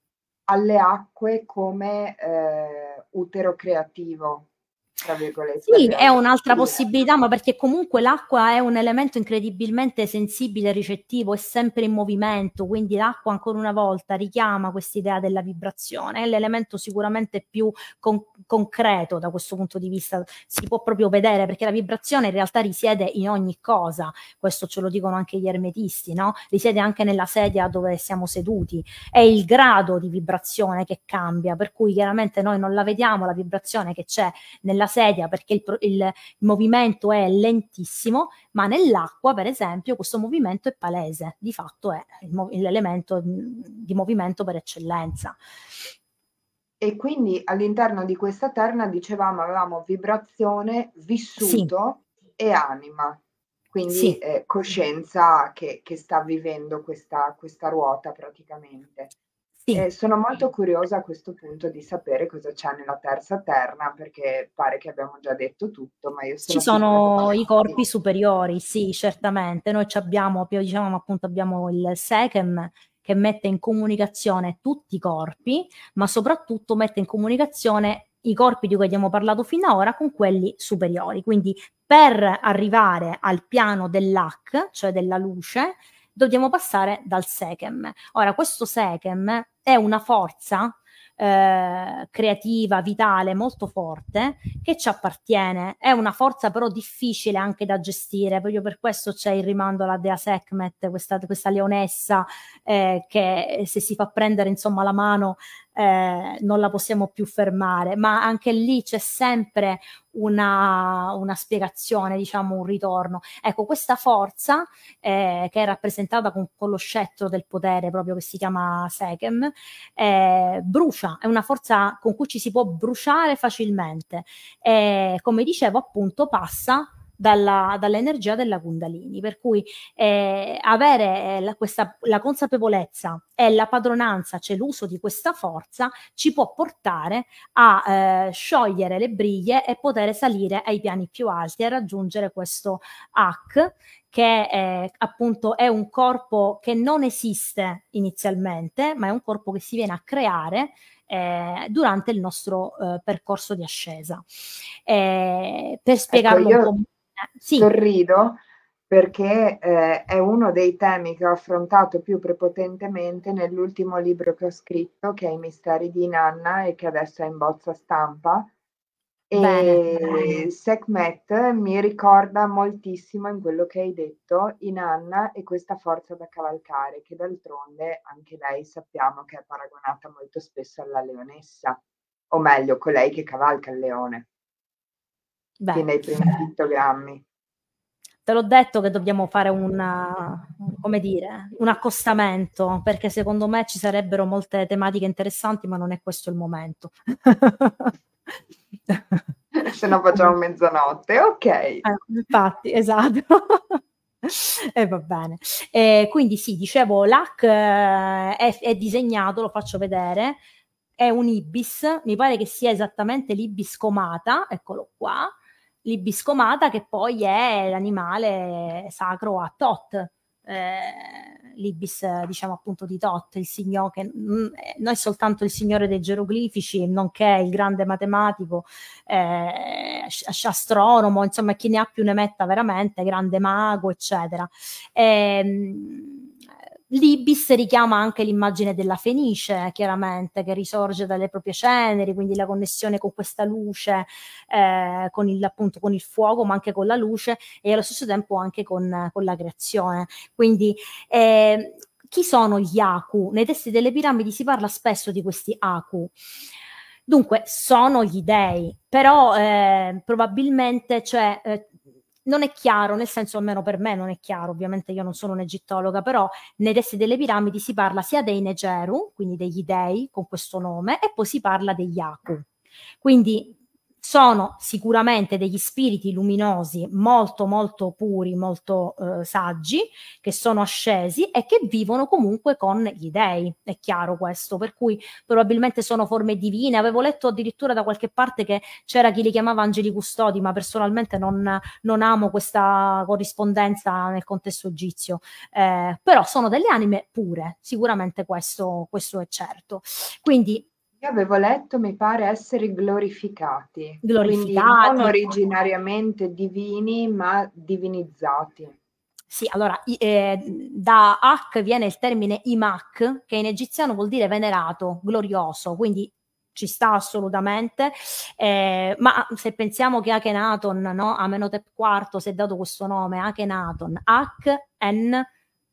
Speaker 1: alle acque come eh, utero creativo. Sì,
Speaker 2: è un'altra possibilità, ma perché comunque l'acqua è un elemento incredibilmente sensibile, ricettivo, è sempre in movimento, quindi l'acqua ancora una volta richiama questa idea della vibrazione, è l'elemento sicuramente più con- concreto da questo punto di vista, si può proprio vedere perché la vibrazione in realtà risiede in ogni cosa, questo ce lo dicono anche gli ermetisti, no? risiede anche nella sedia dove siamo seduti, è il grado di vibrazione che cambia, per cui chiaramente noi non la vediamo la vibrazione che c'è nella nella sedia perché il, il, il movimento è lentissimo, ma nell'acqua, per esempio, questo movimento è palese, di fatto è l'elemento mm, di movimento per eccellenza. E quindi all'interno di questa terna,
Speaker 1: dicevamo, avevamo vibrazione, vissuto sì. e anima, quindi sì. eh, coscienza che, che, sta vivendo questa, questa ruota praticamente. Sì. Eh, sono molto curiosa a questo punto di sapere cosa c'è nella terza terna, perché pare che abbiamo già detto tutto, ma io sono... Ci sono
Speaker 2: i corpi superiori, sì, certamente. Noi abbiamo, diciamo appunto, abbiamo il Sechem, che mette in comunicazione tutti i corpi, ma soprattutto mette in comunicazione i corpi di cui abbiamo parlato fino ad ora con quelli superiori. Quindi per arrivare al piano dell'AC, cioè della luce, dobbiamo passare dal Sechem. Ora, questo Sechem è una forza eh, creativa, vitale, molto forte, che ci appartiene. È una forza però difficile anche da gestire, proprio per questo c'è il rimando alla Dea Sekhmet, questa, questa leonessa eh, che eh, se si fa prendere insomma la mano eh, non la possiamo più fermare, ma anche lì c'è sempre una, una spiegazione, diciamo un ritorno. Ecco, questa forza eh, che è rappresentata con, con, lo scettro del potere proprio che si chiama Sechem, eh, brucia, è una forza con cui ci si può bruciare facilmente. come dicevo, appunto, passa dalla, dall'energia della Kundalini. Per cui eh, avere eh, la, questa, la consapevolezza e la padronanza, cioè l'uso di questa forza, ci può portare a eh, sciogliere le briglie e poter salire ai piani più alti e raggiungere questo hack che è, eh, appunto è un corpo che non esiste inizialmente, ma è un corpo che si viene a creare eh, durante il nostro eh, percorso di ascesa. Eh, per ecco, spiegarlo ecco, io, un po' sì.
Speaker 1: sorrido perché eh, è uno dei temi che ho affrontato più prepotentemente nell'ultimo libro che ho scritto, che è I misteri di Nanna e che adesso è in bozza stampa. e Sekhmet mi ricorda moltissimo in quello che hai detto in Anna e questa forza da cavalcare, che d'altronde anche lei sappiamo che è paragonata molto spesso alla leonessa, o meglio, colei che cavalca il leone. Beh. nei primi pittogrammi.
Speaker 2: Te l'ho detto che dobbiamo fare una, dire, un accostamento, perché secondo me ci sarebbero molte tematiche interessanti, ma non è questo il momento.
Speaker 1: Se no facciamo mezzanotte,
Speaker 2: ok. Eh, infatti, esatto. E eh, va bene. Eh, quindi sì, dicevo, l'AC eh, è, è disegnato, lo faccio vedere, è un ibis, mi pare che sia esattamente l'ibis comata, eccolo qua, l'ibiscomata che poi è l'animale sacro a Tot. Eh, l'ibis diciamo appunto di Tot il signore che mm, eh, non è soltanto il signore dei geroglifici nonché il grande matematico eh, astronomo insomma chi ne ha più ne metta veramente grande mago eccetera eh, L'Ibis richiama anche l'immagine della Fenice, chiaramente, che risorge dalle proprie ceneri, quindi la connessione con questa luce, eh, con, il, appunto, con il fuoco, ma anche con la luce e allo stesso tempo anche con, con la creazione. Quindi eh, chi sono gli Aku? Nei testi delle piramidi si parla spesso di questi Aku. Dunque, sono gli dei, però ehm, eh, probabilmente cioè, eh, non è chiaro, nel senso almeno per me non è chiaro, ovviamente io non sono un'egittologa, però nei testi delle piramidi si parla sia dei Negeru, quindi degli dei con questo nome, e poi si parla degli Aku. Quindi sono sicuramente degli spiriti luminosi molto molto puri, molto eh, saggi, che sono ascesi e che vivono comunque con gli dei, è chiaro questo, per cui probabilmente sono forme divine, avevo letto addirittura da qualche parte che c'era chi li chiamava angeli custodi, ma personalmente non, non amo questa corrispondenza nel contesto egizio, eh, però sono delle anime pure, sicuramente questo, questo è certo. Quindi io avevo letto, mi pare, essere glorificati, glorificati. quindi non
Speaker 1: originariamente divini, ma divinizzati.
Speaker 2: Sì, allora eh, da Ak viene il termine Imak, che in egiziano vuol dire venerato, glorioso, quindi ci sta assolutamente, eh, ma se pensiamo che Akhenaton, no? Amenhotep IV si è dato questo nome, Akhenaton, Hak, N,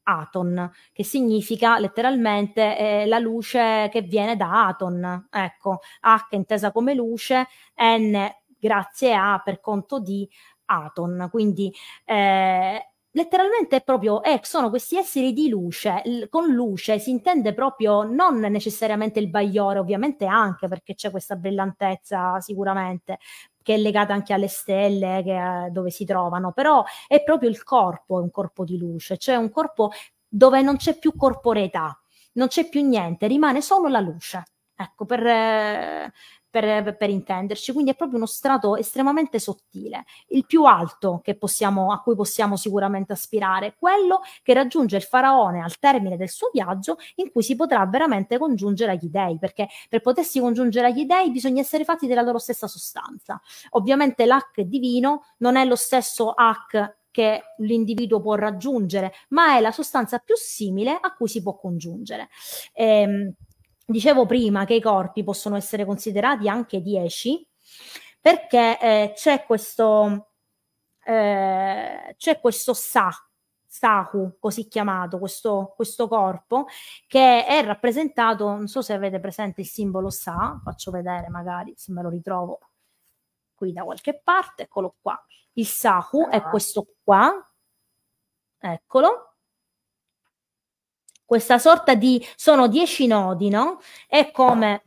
Speaker 2: Aton, che significa letteralmente eh, la luce che viene da Aton, ecco, H intesa come luce, N grazie a per conto di Aton, quindi eh, letteralmente è proprio, eh, sono questi esseri di luce, L- con luce si intende proprio non necessariamente il bagliore, ovviamente anche perché c'è questa brillantezza sicuramente, che è legata anche alle stelle che, dove si trovano, però è proprio il corpo, è un corpo di luce, cioè un corpo dove non c'è più corporeità, non c'è più niente, rimane solo la luce. Ecco, per, eh, per, per, intenderci, quindi è proprio uno strato estremamente sottile, il più alto possiamo, a cui possiamo sicuramente aspirare, quello che raggiunge il faraone al termine del suo viaggio in cui si potrà veramente congiungere agli dei, perché per potersi congiungere agli dei bisogna essere fatti della loro stessa sostanza. Ovviamente l'H divino non è lo stesso ac che l'individuo può raggiungere, ma è la sostanza più simile a cui si può congiungere. Ehm, Dicevo prima che i corpi possono essere considerati anche 10 perché eh, c'è questo eh, c'è questo sa Sahu, così chiamato, questo, questo, corpo, che è rappresentato, non so se avete presente il simbolo Sa, faccio vedere magari se me lo ritrovo qui da qualche parte, eccolo qua. Il Sahu è ah. questo qua, eccolo, questa sorta di... sono dieci nodi, no? È come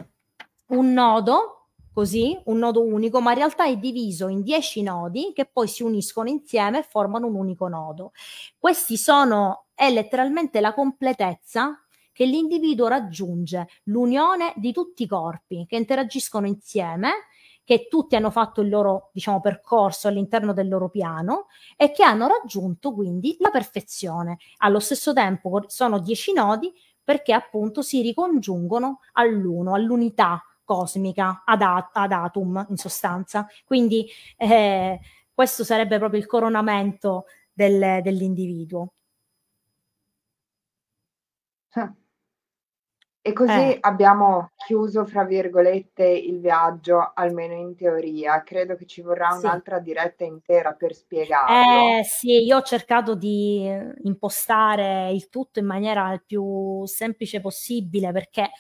Speaker 2: un nodo, così, un nodo unico, ma in realtà è diviso in dieci nodi che poi si uniscono insieme e formano un unico nodo. Questi sono, è letteralmente la completezza che l'individuo raggiunge, l'unione di tutti i corpi che interagiscono insieme che tutti hanno fatto il loro diciamo, percorso all'interno del loro piano e che hanno raggiunto quindi la perfezione. Allo stesso tempo sono dieci nodi perché appunto si ricongiungono all'uno, all'unità cosmica, ad, at- ad atom in sostanza. Quindi eh, questo sarebbe proprio il coronamento del, dell'individuo. Ah.
Speaker 1: E così Eh. abbiamo chiuso, fra virgolette, il viaggio, almeno in teoria. Credo che ci vorrà Sì. un'altra diretta intera per spiegarlo.
Speaker 2: Eh sì, io ho cercato di impostare il tutto in maniera il più semplice possibile perché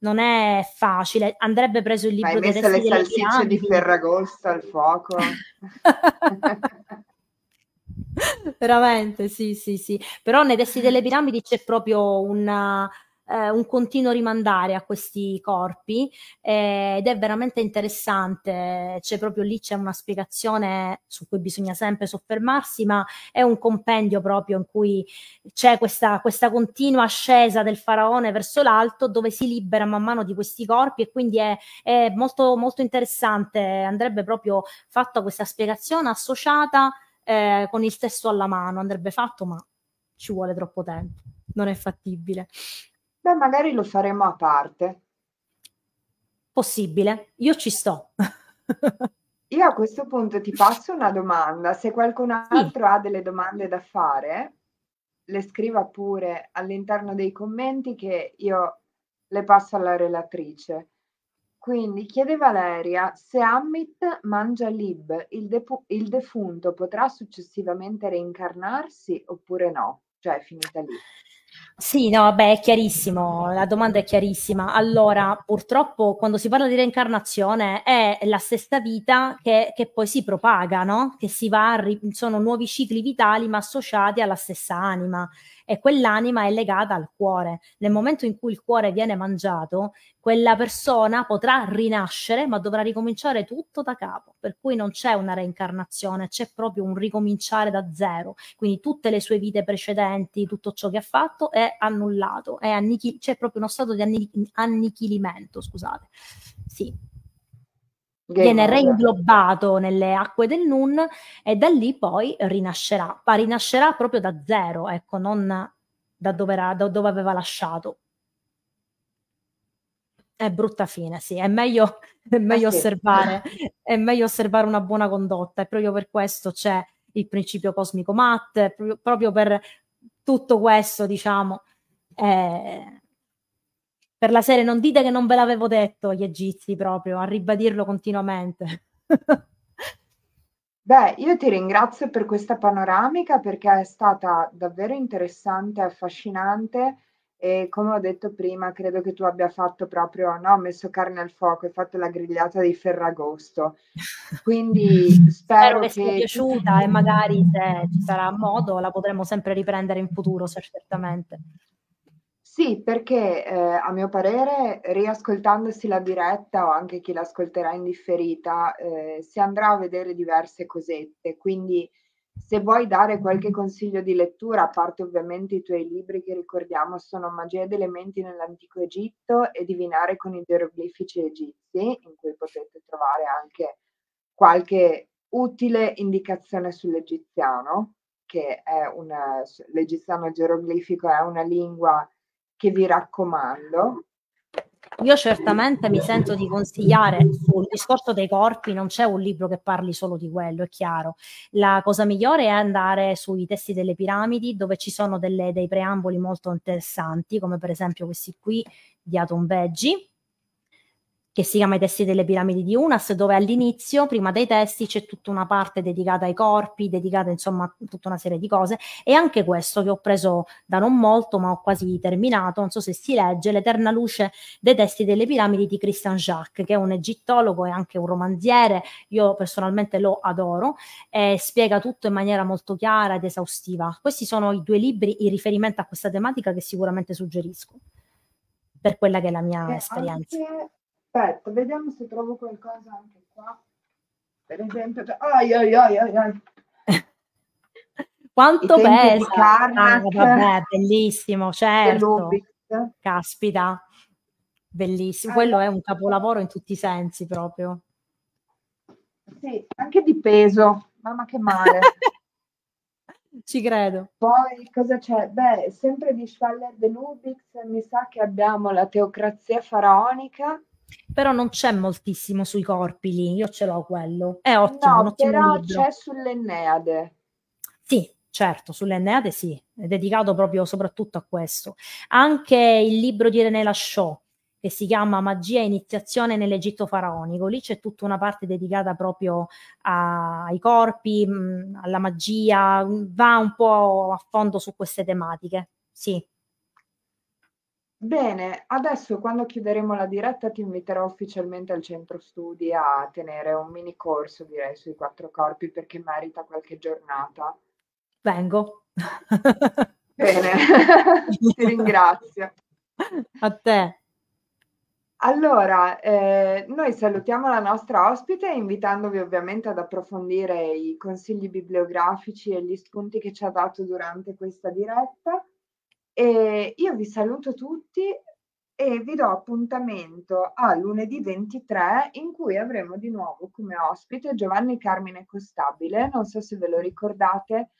Speaker 2: non è facile. Andrebbe preso il Ma hai libro Hai messo testi le delle salsicce di
Speaker 1: Ferragosto al fuoco?
Speaker 2: Veramente, sì, sì, sì. Però nei testi delle piramidi c'è proprio una eh, un continuo rimandare a questi corpi eh, ed è veramente interessante, c'è proprio lì c'è una spiegazione su cui bisogna sempre soffermarsi, ma è un compendio proprio in cui c'è questa, questa continua ascesa del faraone verso l'alto dove si libera man mano di questi corpi e quindi è, è molto, molto interessante, andrebbe proprio fatta questa spiegazione associata eh, con il testo alla mano, andrebbe fatto ma ci vuole troppo tempo, non è fattibile.
Speaker 1: Beh, magari lo faremo a parte.
Speaker 2: Possibile, io ci sto.
Speaker 1: io a questo punto ti passo una domanda. Se qualcun altro sì. ha delle domande da fare, le scriva pure all'interno dei commenti che io le passo alla relatrice. Quindi chiede Valeria se Amit mangia lib, il, depu- il, defunto potrà successivamente reincarnarsi oppure no? Cioè è finita lì.
Speaker 2: Sì, no, beh, è chiarissimo, la domanda è chiarissima. Allora, purtroppo quando si parla di reincarnazione è la stessa vita che, che poi si propaga, no? Che si va, a, sono nuovi cicli vitali ma associati alla stessa anima e quell'anima è legata al cuore. Nel momento in cui il cuore viene mangiato, quella persona potrà rinascere, ma dovrà ricominciare tutto da capo, per cui non c'è una reincarnazione, c'è proprio un ricominciare da zero. Quindi tutte le sue vite precedenti, tutto ciò che ha fatto è annullato, è annichi- c'è proprio uno stato di anni- annichilimento, scusate. Sì viene reinglobato nelle acque del Nun e da lì poi rinascerà, ma rinascerà proprio da zero, ecco, non da dove, era, da dove aveva lasciato. È brutta fine, sì, è meglio, è eh meglio sì. osservare, è meglio osservare una buona condotta e proprio per questo c'è il principio cosmico mat, proprio per tutto questo, diciamo, eh, per la serie non dite che non ve l'avevo detto agli egizi proprio, a ribadirlo continuamente.
Speaker 1: Beh, io ti ringrazio per questa panoramica perché è stata davvero interessante, affascinante e come ho detto prima, credo che tu abbia fatto proprio, no, messo carne al fuoco, e fatto la grigliata di Ferragosto.
Speaker 2: Quindi spero, spero che, che sia piaciuta e magari se ci sarà modo la potremo sempre riprendere in futuro, certamente.
Speaker 1: Sì, perché, ehm, a mio parere, riascoltandosi la diretta o anche chi l'ascolterà in differita, ehm, si andrà a vedere diverse cosette. Quindi, se vuoi dare qualche consiglio di lettura, a parte ovviamente i tuoi libri che ricordiamo sono Magia ed elementi nell'antico Egitto e Divinare con i geroglifici egizi, in cui potete trovare anche qualche utile indicazione sull'egiziano, che è una, l'egiziano geroglifico è una lingua che vi raccomando.
Speaker 2: Io certamente mi sento di consigliare sul discorso dei corpi, non c'è un libro che parli solo di quello, è chiaro. La cosa migliore è andare sui testi delle piramidi dove ci sono delle, dei preamboli molto interessanti, come per esempio questi qui di Atom Veggie che si chiama I testi delle piramidi di Unas, dove all'inizio, prima dei testi, c'è tutta una parte dedicata ai corpi, dedicata insomma a tutta una serie di cose, e anche questo che ho preso da non molto, ma ho quasi terminato, non so se si legge, L'eterna luce dei testi delle piramidi di Christian Jacques, che è un egittologo e anche un romanziere, io personalmente lo adoro, e spiega tutto in maniera molto chiara ed esaustiva. Questi sono i due libri in riferimento a questa tematica che sicuramente suggerisco, per quella che è la mia eh, esperienza.
Speaker 1: Anche Aspetta, vediamo se trovo qualcosa anche qua. Per esempio, cioè, ai ai ai ai. ai.
Speaker 2: Quanto bello! Ah, vabbè, bellissimo, certo. Caspita. Bellissimo, quello è un capolavoro in tutti i sensi proprio.
Speaker 1: Sì, anche di peso, mamma che male.
Speaker 2: Ci credo.
Speaker 1: Poi cosa c'è? Beh, sempre di Schwaller de Lubitz mi sa che abbiamo la teocrazia faraonica
Speaker 2: però non c'è moltissimo sui corpi lì, io ce l'ho quello. È ottimo, no, ottimo però libro. c'è
Speaker 1: sull'Enneade.
Speaker 2: Sì, certo, sull'Enneade sì, è dedicato proprio soprattutto a questo. Anche il libro di René Lachaud, che si chiama Magia e iniziazione nell'Egitto faraonico, lì c'è tutta una parte dedicata proprio a, ai corpi, mh, alla magia, va un po' a fondo su queste tematiche, sì. Bene, adesso
Speaker 1: quando chiuderemo la diretta ti inviterò ufficialmente al centro studi a tenere un mini corso, direi, sui quattro corpi perché merita qualche giornata.
Speaker 2: Vengo. Bene, ti ringrazio. A te.
Speaker 1: Allora, eh, noi salutiamo la nostra ospite invitandovi ovviamente ad approfondire i consigli bibliografici e gli spunti che ci ha dato durante questa diretta. E io vi saluto tutti e vi do appuntamento a lunedì 23 in cui avremo di nuovo come ospite Giovanni Carmine Costabile, non so se ve lo ricordate,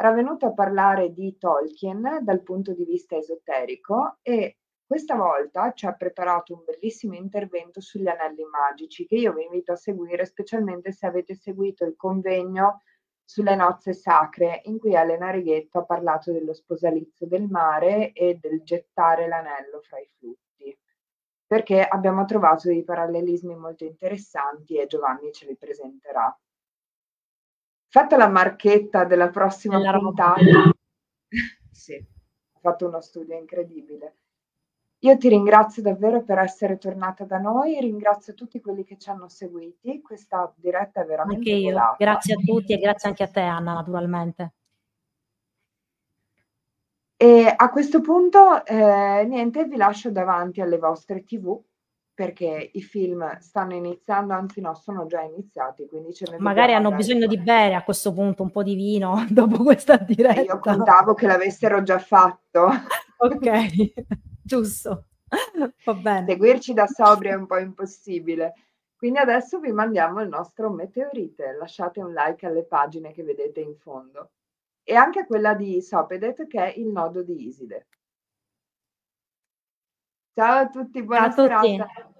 Speaker 1: era venuto a parlare di Tolkien dal punto di vista esoterico e questa volta ci ha preparato un bellissimo intervento sugli anelli magici che io vi invito a seguire, specialmente se avete seguito il convegno sulle nozze sacre, in cui Elena Righetto ha parlato dello sposalizio del mare e del gettare l'anello fra i flutti, perché abbiamo trovato dei parallelismi molto interessanti e Giovanni ce li presenterà. Fatta la marchetta della prossima puntata, sì, ha fatto uno studio incredibile. Io ti ringrazio davvero per essere tornata da noi, ringrazio tutti quelli che ci hanno seguiti, questa diretta
Speaker 2: è veramente Anche io, volata. grazie a tutti e grazie anche a te Anna naturalmente.
Speaker 1: E a questo punto eh, niente, vi lascio davanti alle vostre tv perché i film stanno iniziando, anzi no, sono già iniziati, quindi ce ne Magari hanno bisogno
Speaker 2: di bere a questo punto un po' di vino dopo questa diretta. Io
Speaker 1: contavo che l'avessero già fatto.
Speaker 2: ok
Speaker 1: giusto. Va bene. Seguirci da sobri è un po' impossibile. Quindi adesso vi mandiamo il nostro meteorite. Lasciate un like alle pagine che vedete in fondo e anche quella di Sopedet, che è il nodo di Iside. Ciao a tutti, buona Ciao a serata.